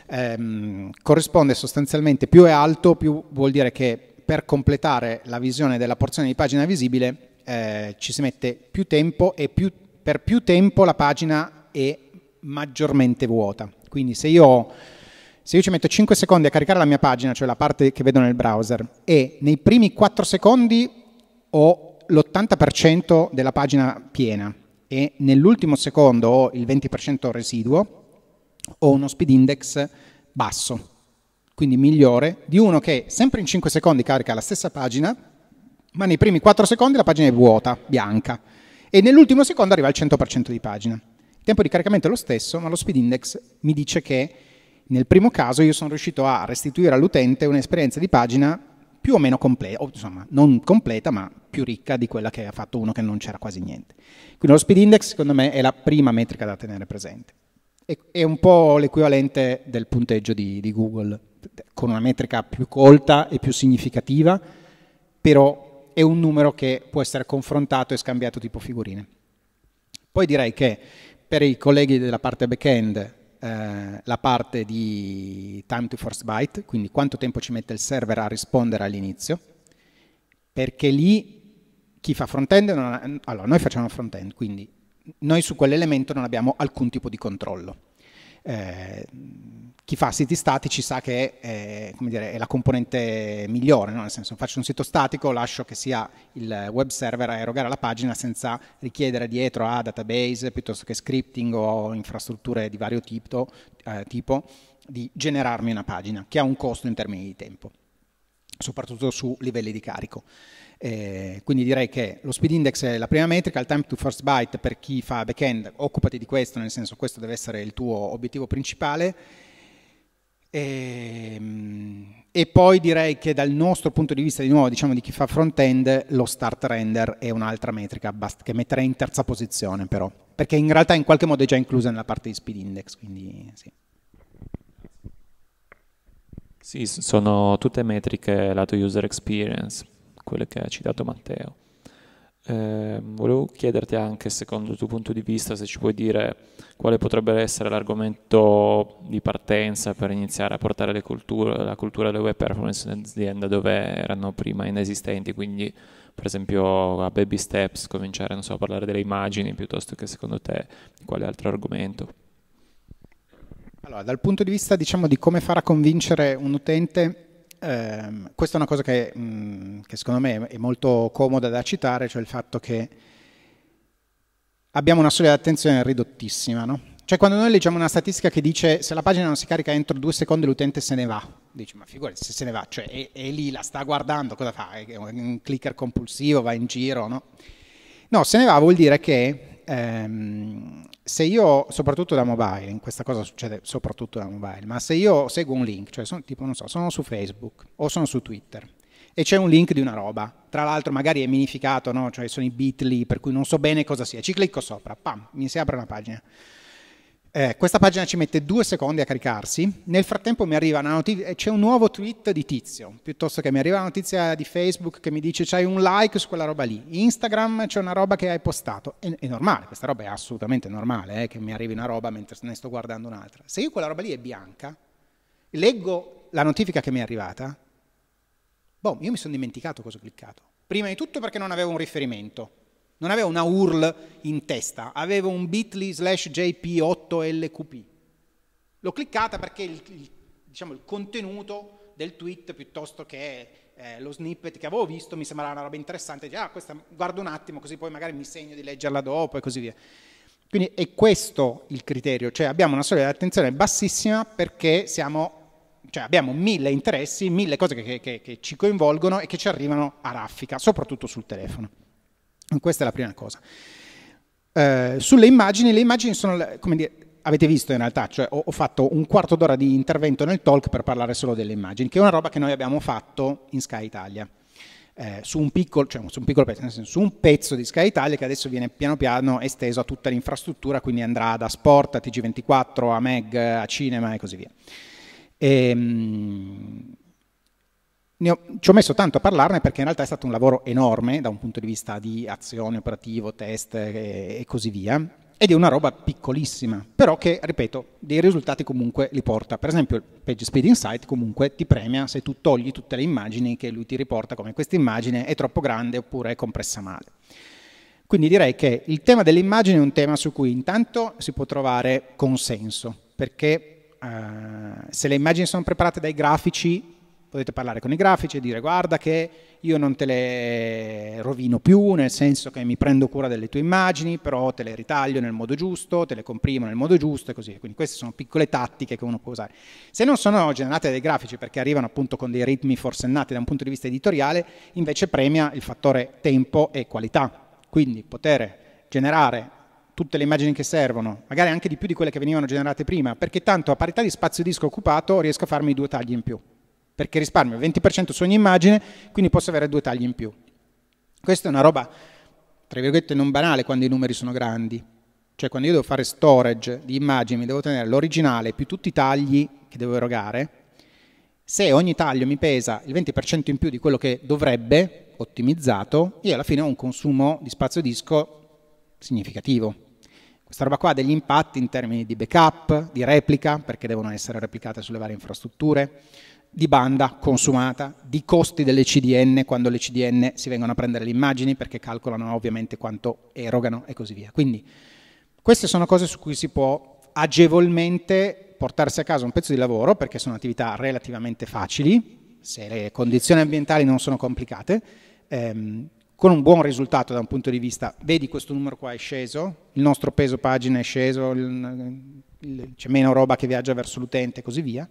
ehm, corrisponde sostanzialmente più è alto più vuol dire che per completare la visione della porzione di pagina visibile eh, ci si mette più tempo e più, per più tempo la pagina è maggiormente vuota. Quindi se io ho se io ci metto 5 secondi a caricare la mia pagina, cioè la parte che vedo nel browser, e nei primi 4 secondi ho l'80% della pagina piena e nell'ultimo secondo ho il 20% residuo, ho uno speed index basso, quindi migliore di uno che sempre in 5 secondi carica la stessa pagina, ma nei primi 4 secondi la pagina è vuota, bianca, e nell'ultimo secondo arriva al 100% di pagina. Il tempo di caricamento è lo stesso, ma lo speed index mi dice che nel primo caso io sono riuscito a restituire all'utente un'esperienza di pagina più o meno completa, insomma non completa ma più ricca di quella che ha fatto uno che non c'era quasi niente. Quindi lo speed index secondo me è la prima metrica da tenere presente. È un po' l'equivalente del punteggio di, di Google, con una metrica più colta e più significativa, però è un numero che può essere confrontato e scambiato tipo figurine. Poi direi che per i colleghi della parte back-end eh, la parte di time to first byte, quindi quanto tempo ci mette il server a rispondere all'inizio, perché lì chi fa front-end, ha, allora noi facciamo front-end, quindi noi su quell'elemento non abbiamo alcun tipo di controllo. Eh, chi fa siti statici sa che è, eh, dire, è la componente migliore, no? nel senso faccio un sito statico, lascio che sia il web server a erogare la pagina senza richiedere dietro a database piuttosto che scripting o infrastrutture di vario tipo, eh, tipo di generarmi una pagina che ha un costo in termini di tempo soprattutto su livelli di carico. Eh, quindi direi che lo speed index è la prima metrica, il time to first byte per chi fa backend, occupati di questo, nel senso questo deve essere il tuo obiettivo principale. E, ehm, e poi direi che dal nostro punto di vista, di nuovo, diciamo di chi fa front-end, lo start render è un'altra metrica che metterei in terza posizione però, perché in realtà in qualche modo è già inclusa nella parte di speed index, quindi sì. Sì, sono tutte metriche lato user experience, quelle che ha citato Matteo. Eh, volevo chiederti anche, secondo il tuo punto di vista, se ci puoi dire quale potrebbe essere l'argomento di partenza per iniziare a portare culture, la cultura delle web performance in azienda dove erano prima inesistenti, quindi per esempio a baby steps cominciare so, a parlare delle immagini piuttosto che secondo te quale altro argomento? Allora, dal punto di vista diciamo, di come far a convincere un utente Um, questa è una cosa che, um, che, secondo me è molto comoda da citare, cioè il fatto che abbiamo una soglia di attenzione ridottissima. No? Cioè quando noi leggiamo una statistica che dice se la pagina non si carica entro due secondi l'utente se ne va, dici ma figurati se se ne va, cioè è, è lì, la sta guardando, cosa fa? È un clicker compulsivo, va in giro, no? No, se ne va vuol dire che um, se io, soprattutto da mobile, in questa cosa succede soprattutto da mobile, ma se io seguo un link, cioè sono, tipo, non so, sono su Facebook o sono su Twitter e c'è un link di una roba, tra l'altro magari è minificato, no? cioè sono i bit.ly, per cui non so bene cosa sia, ci clicco sopra, pam, mi si apre una pagina. Eh, questa pagina ci mette due secondi a caricarsi, nel frattempo mi arriva una notizia, eh, c'è un nuovo tweet di tizio, piuttosto che mi arriva una notizia di Facebook che mi dice c'hai un like su quella roba lì, Instagram c'è una roba che hai postato, è, è normale, questa roba è assolutamente normale, eh, che mi arrivi una roba mentre ne sto guardando un'altra. Se io quella roba lì è bianca, leggo la notifica che mi è arrivata, boh, io mi sono dimenticato cosa ho cliccato, prima di tutto perché non avevo un riferimento non aveva una URL in testa, aveva un bit.ly slash jp8lqp. L'ho cliccata perché il, il, diciamo, il, contenuto del tweet piuttosto che eh, lo snippet che avevo visto mi sembrava una roba interessante, dice, ah, questa guardo un attimo così poi magari mi segno di leggerla dopo e così via. Quindi è questo il criterio, cioè abbiamo una soglia di attenzione bassissima perché siamo, cioè abbiamo mille interessi, mille cose che, che, che ci coinvolgono e che ci arrivano a raffica, soprattutto sul telefono. Questa è la prima cosa. Eh, sulle immagini, le immagini sono, come dire, avete visto in realtà, cioè ho, ho fatto un quarto d'ora di intervento nel talk per parlare solo delle immagini, che è una roba che noi abbiamo fatto in Sky Italia. Eh, su, un piccolo, cioè, su, un piccolo pezzo, su un pezzo di Sky Italia che adesso viene piano piano esteso a tutta l'infrastruttura, quindi andrà da Sport a TG24, a Meg, a Cinema e così via. E, ehm, ho, ci ho messo tanto a parlarne perché in realtà è stato un lavoro enorme da un punto di vista di azione, operativo, test e, e così via. Ed è una roba piccolissima, però che, ripeto, dei risultati comunque li porta. Per esempio il PageSpeed Insight comunque ti premia se tu togli tutte le immagini che lui ti riporta, come questa immagine è troppo grande oppure è compressa male. Quindi direi che il tema delle immagini è un tema su cui intanto si può trovare consenso, perché eh, se le immagini sono preparate dai grafici potete parlare con i grafici e dire guarda che io non te le rovino più, nel senso che mi prendo cura delle tue immagini, però te le ritaglio nel modo giusto, te le comprimo nel modo giusto e così. Quindi queste sono piccole tattiche che uno può usare. Se non sono generate dai grafici perché arrivano appunto con dei ritmi forsennati da un punto di vista editoriale, invece premia il fattore tempo e qualità. Quindi poter generare tutte le immagini che servono, magari anche di più di quelle che venivano generate prima, perché tanto a parità di spazio disco occupato riesco a farmi due tagli in più perché risparmio il 20% su ogni immagine, quindi posso avere due tagli in più. Questa è una roba, tra virgolette, non banale quando i numeri sono grandi. Cioè quando io devo fare storage di immagini, devo tenere l'originale più tutti i tagli che devo erogare. Se ogni taglio mi pesa il 20% in più di quello che dovrebbe, ottimizzato, io alla fine ho un consumo di spazio disco significativo. Questa roba qua ha degli impatti in termini di backup, di replica, perché devono essere replicate sulle varie infrastrutture, di banda consumata, di costi delle CDN quando le CDN si vengono a prendere le immagini perché calcolano ovviamente quanto erogano e così via. Quindi queste sono cose su cui si può agevolmente portarsi a casa un pezzo di lavoro perché sono attività relativamente facili, se le condizioni ambientali non sono complicate, ehm, con un buon risultato da un punto di vista, vedi questo numero qua è sceso, il nostro peso pagina è sceso, c'è meno roba che viaggia verso l'utente e così via.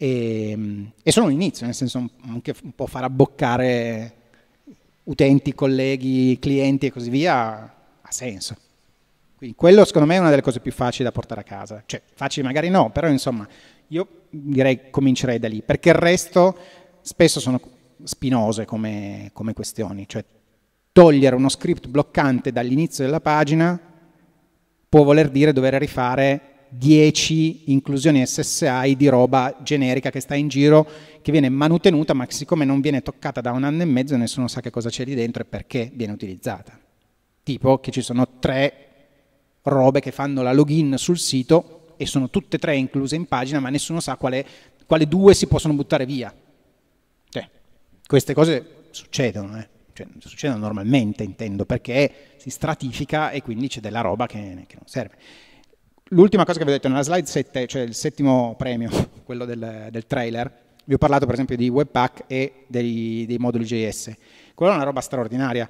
E, ehm, e sono un inizio, nel senso anche un po' far abboccare utenti, colleghi, clienti e così via ha senso. Quindi quello secondo me è una delle cose più facili da portare a casa. Cioè, facili magari no, però insomma, io direi comincerei da lì, perché il resto spesso sono spinose come, come questioni. Cioè, togliere uno script bloccante dall'inizio della pagina può voler dire dover rifare 10 inclusioni SSI di roba generica che sta in giro, che viene manutenuta, ma siccome non viene toccata da un anno e mezzo, nessuno sa che cosa c'è lì dentro e perché viene utilizzata. Tipo che ci sono tre robe che fanno la login sul sito e sono tutte e tre incluse in pagina, ma nessuno sa quale, quale due si possono buttare via. Cioè, queste cose succedono, eh. cioè, succedono normalmente, intendo, perché si stratifica e quindi c'è della roba che, che non serve. L'ultima cosa che vi ho detto nella slide 7, cioè il settimo premio, quello del, del trailer, vi ho parlato per esempio di Webpack e dei, dei moduli JS. Quella è una roba straordinaria,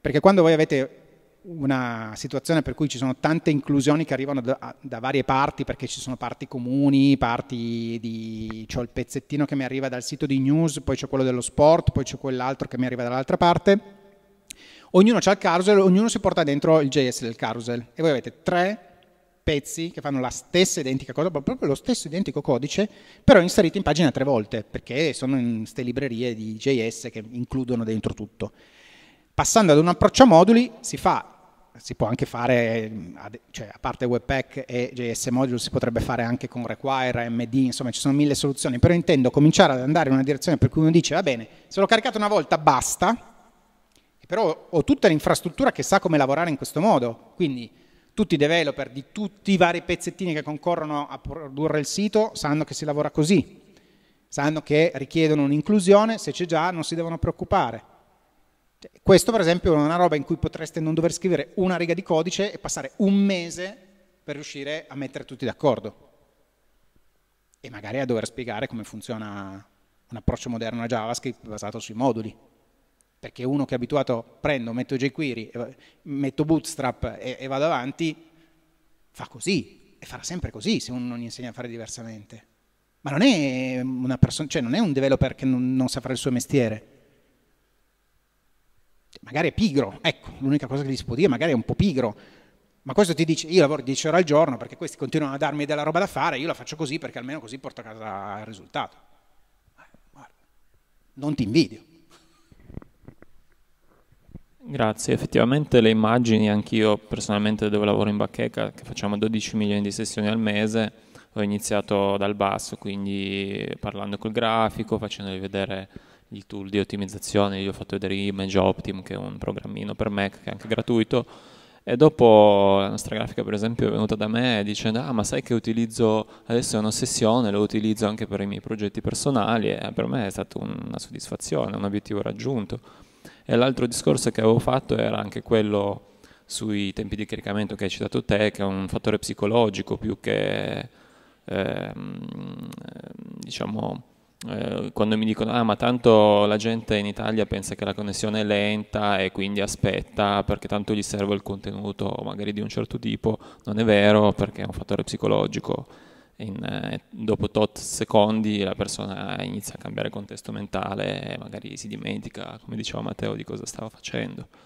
perché quando voi avete una situazione per cui ci sono tante inclusioni che arrivano da, da, varie parti, perché ci sono parti comuni, parti di... ho il pezzettino che mi arriva dal sito di news, poi c'è quello dello sport, poi c'è quell'altro che mi arriva dall'altra parte. Ognuno ha il carousel, ognuno si porta dentro il JS del carousel e voi avete tre pezzi che fanno la stessa identica cosa, proprio lo stesso identico codice, però inseriti in pagina tre volte, perché sono in queste librerie di JS che includono dentro tutto. Passando ad un approccio a moduli, si fa si può anche fare, cioè, a parte Webpack e JS Module, si potrebbe fare anche con Require, MD, insomma ci sono mille soluzioni, però intendo cominciare ad andare in una direzione per cui uno dice, va bene, se l'ho caricato una volta basta, però ho tutta l'infrastruttura che sa come lavorare in questo modo, quindi tutti i developer di tutti i vari pezzettini che concorrono a produrre il sito sanno che si lavora così, sanno che richiedono un'inclusione, se c'è già non si devono preoccupare. Cioè, questo per esempio è una roba in cui potreste non dover scrivere una riga di codice e passare un mese per riuscire a mettere tutti d'accordo e magari a dover spiegare come funziona un approccio moderno a JavaScript basato sui moduli perché uno che è abituato prendo, metto jQuery, metto Bootstrap e, e vado avanti, fa così e farà sempre così se uno non gli insegna a fare diversamente. Ma non è, una persona, cioè non è un developer che non, non sa fare il suo mestiere. Magari è pigro, ecco, l'unica cosa che gli si può dire, magari è un po' pigro, ma questo ti dice, io lavoro 10 ore al giorno perché questi continuano a darmi della roba da fare, io la faccio così perché almeno così porto a casa il risultato. non ti invidio. Grazie, effettivamente le immagini, anch'io personalmente dove lavoro in Baccheca, che facciamo 12 milioni di sessioni al mese, ho iniziato dal basso, quindi parlando col grafico, facendogli vedere i tool di ottimizzazione, gli ho fatto vedere Image Optim, che è un programmino per Mac, che è anche gratuito, e dopo la nostra grafica, per esempio, è venuta da me dicendo: Ah, ma sai che utilizzo adesso è un'ossessione, lo utilizzo anche per i miei progetti personali. E per me è stata una soddisfazione, un obiettivo raggiunto. E l'altro discorso che avevo fatto era anche quello sui tempi di caricamento che hai citato te, che è un fattore psicologico più che ehm, diciamo, eh, diciamo quando mi dicono ah ma tanto la gente in Italia pensa che la connessione è lenta e quindi aspetta perché tanto gli serve il contenuto magari di un certo tipo, non è vero perché è un fattore psicologico in, eh, dopo tot secondi la persona inizia a cambiare contesto mentale, e magari si dimentica, come diceva Matteo, di cosa stava facendo.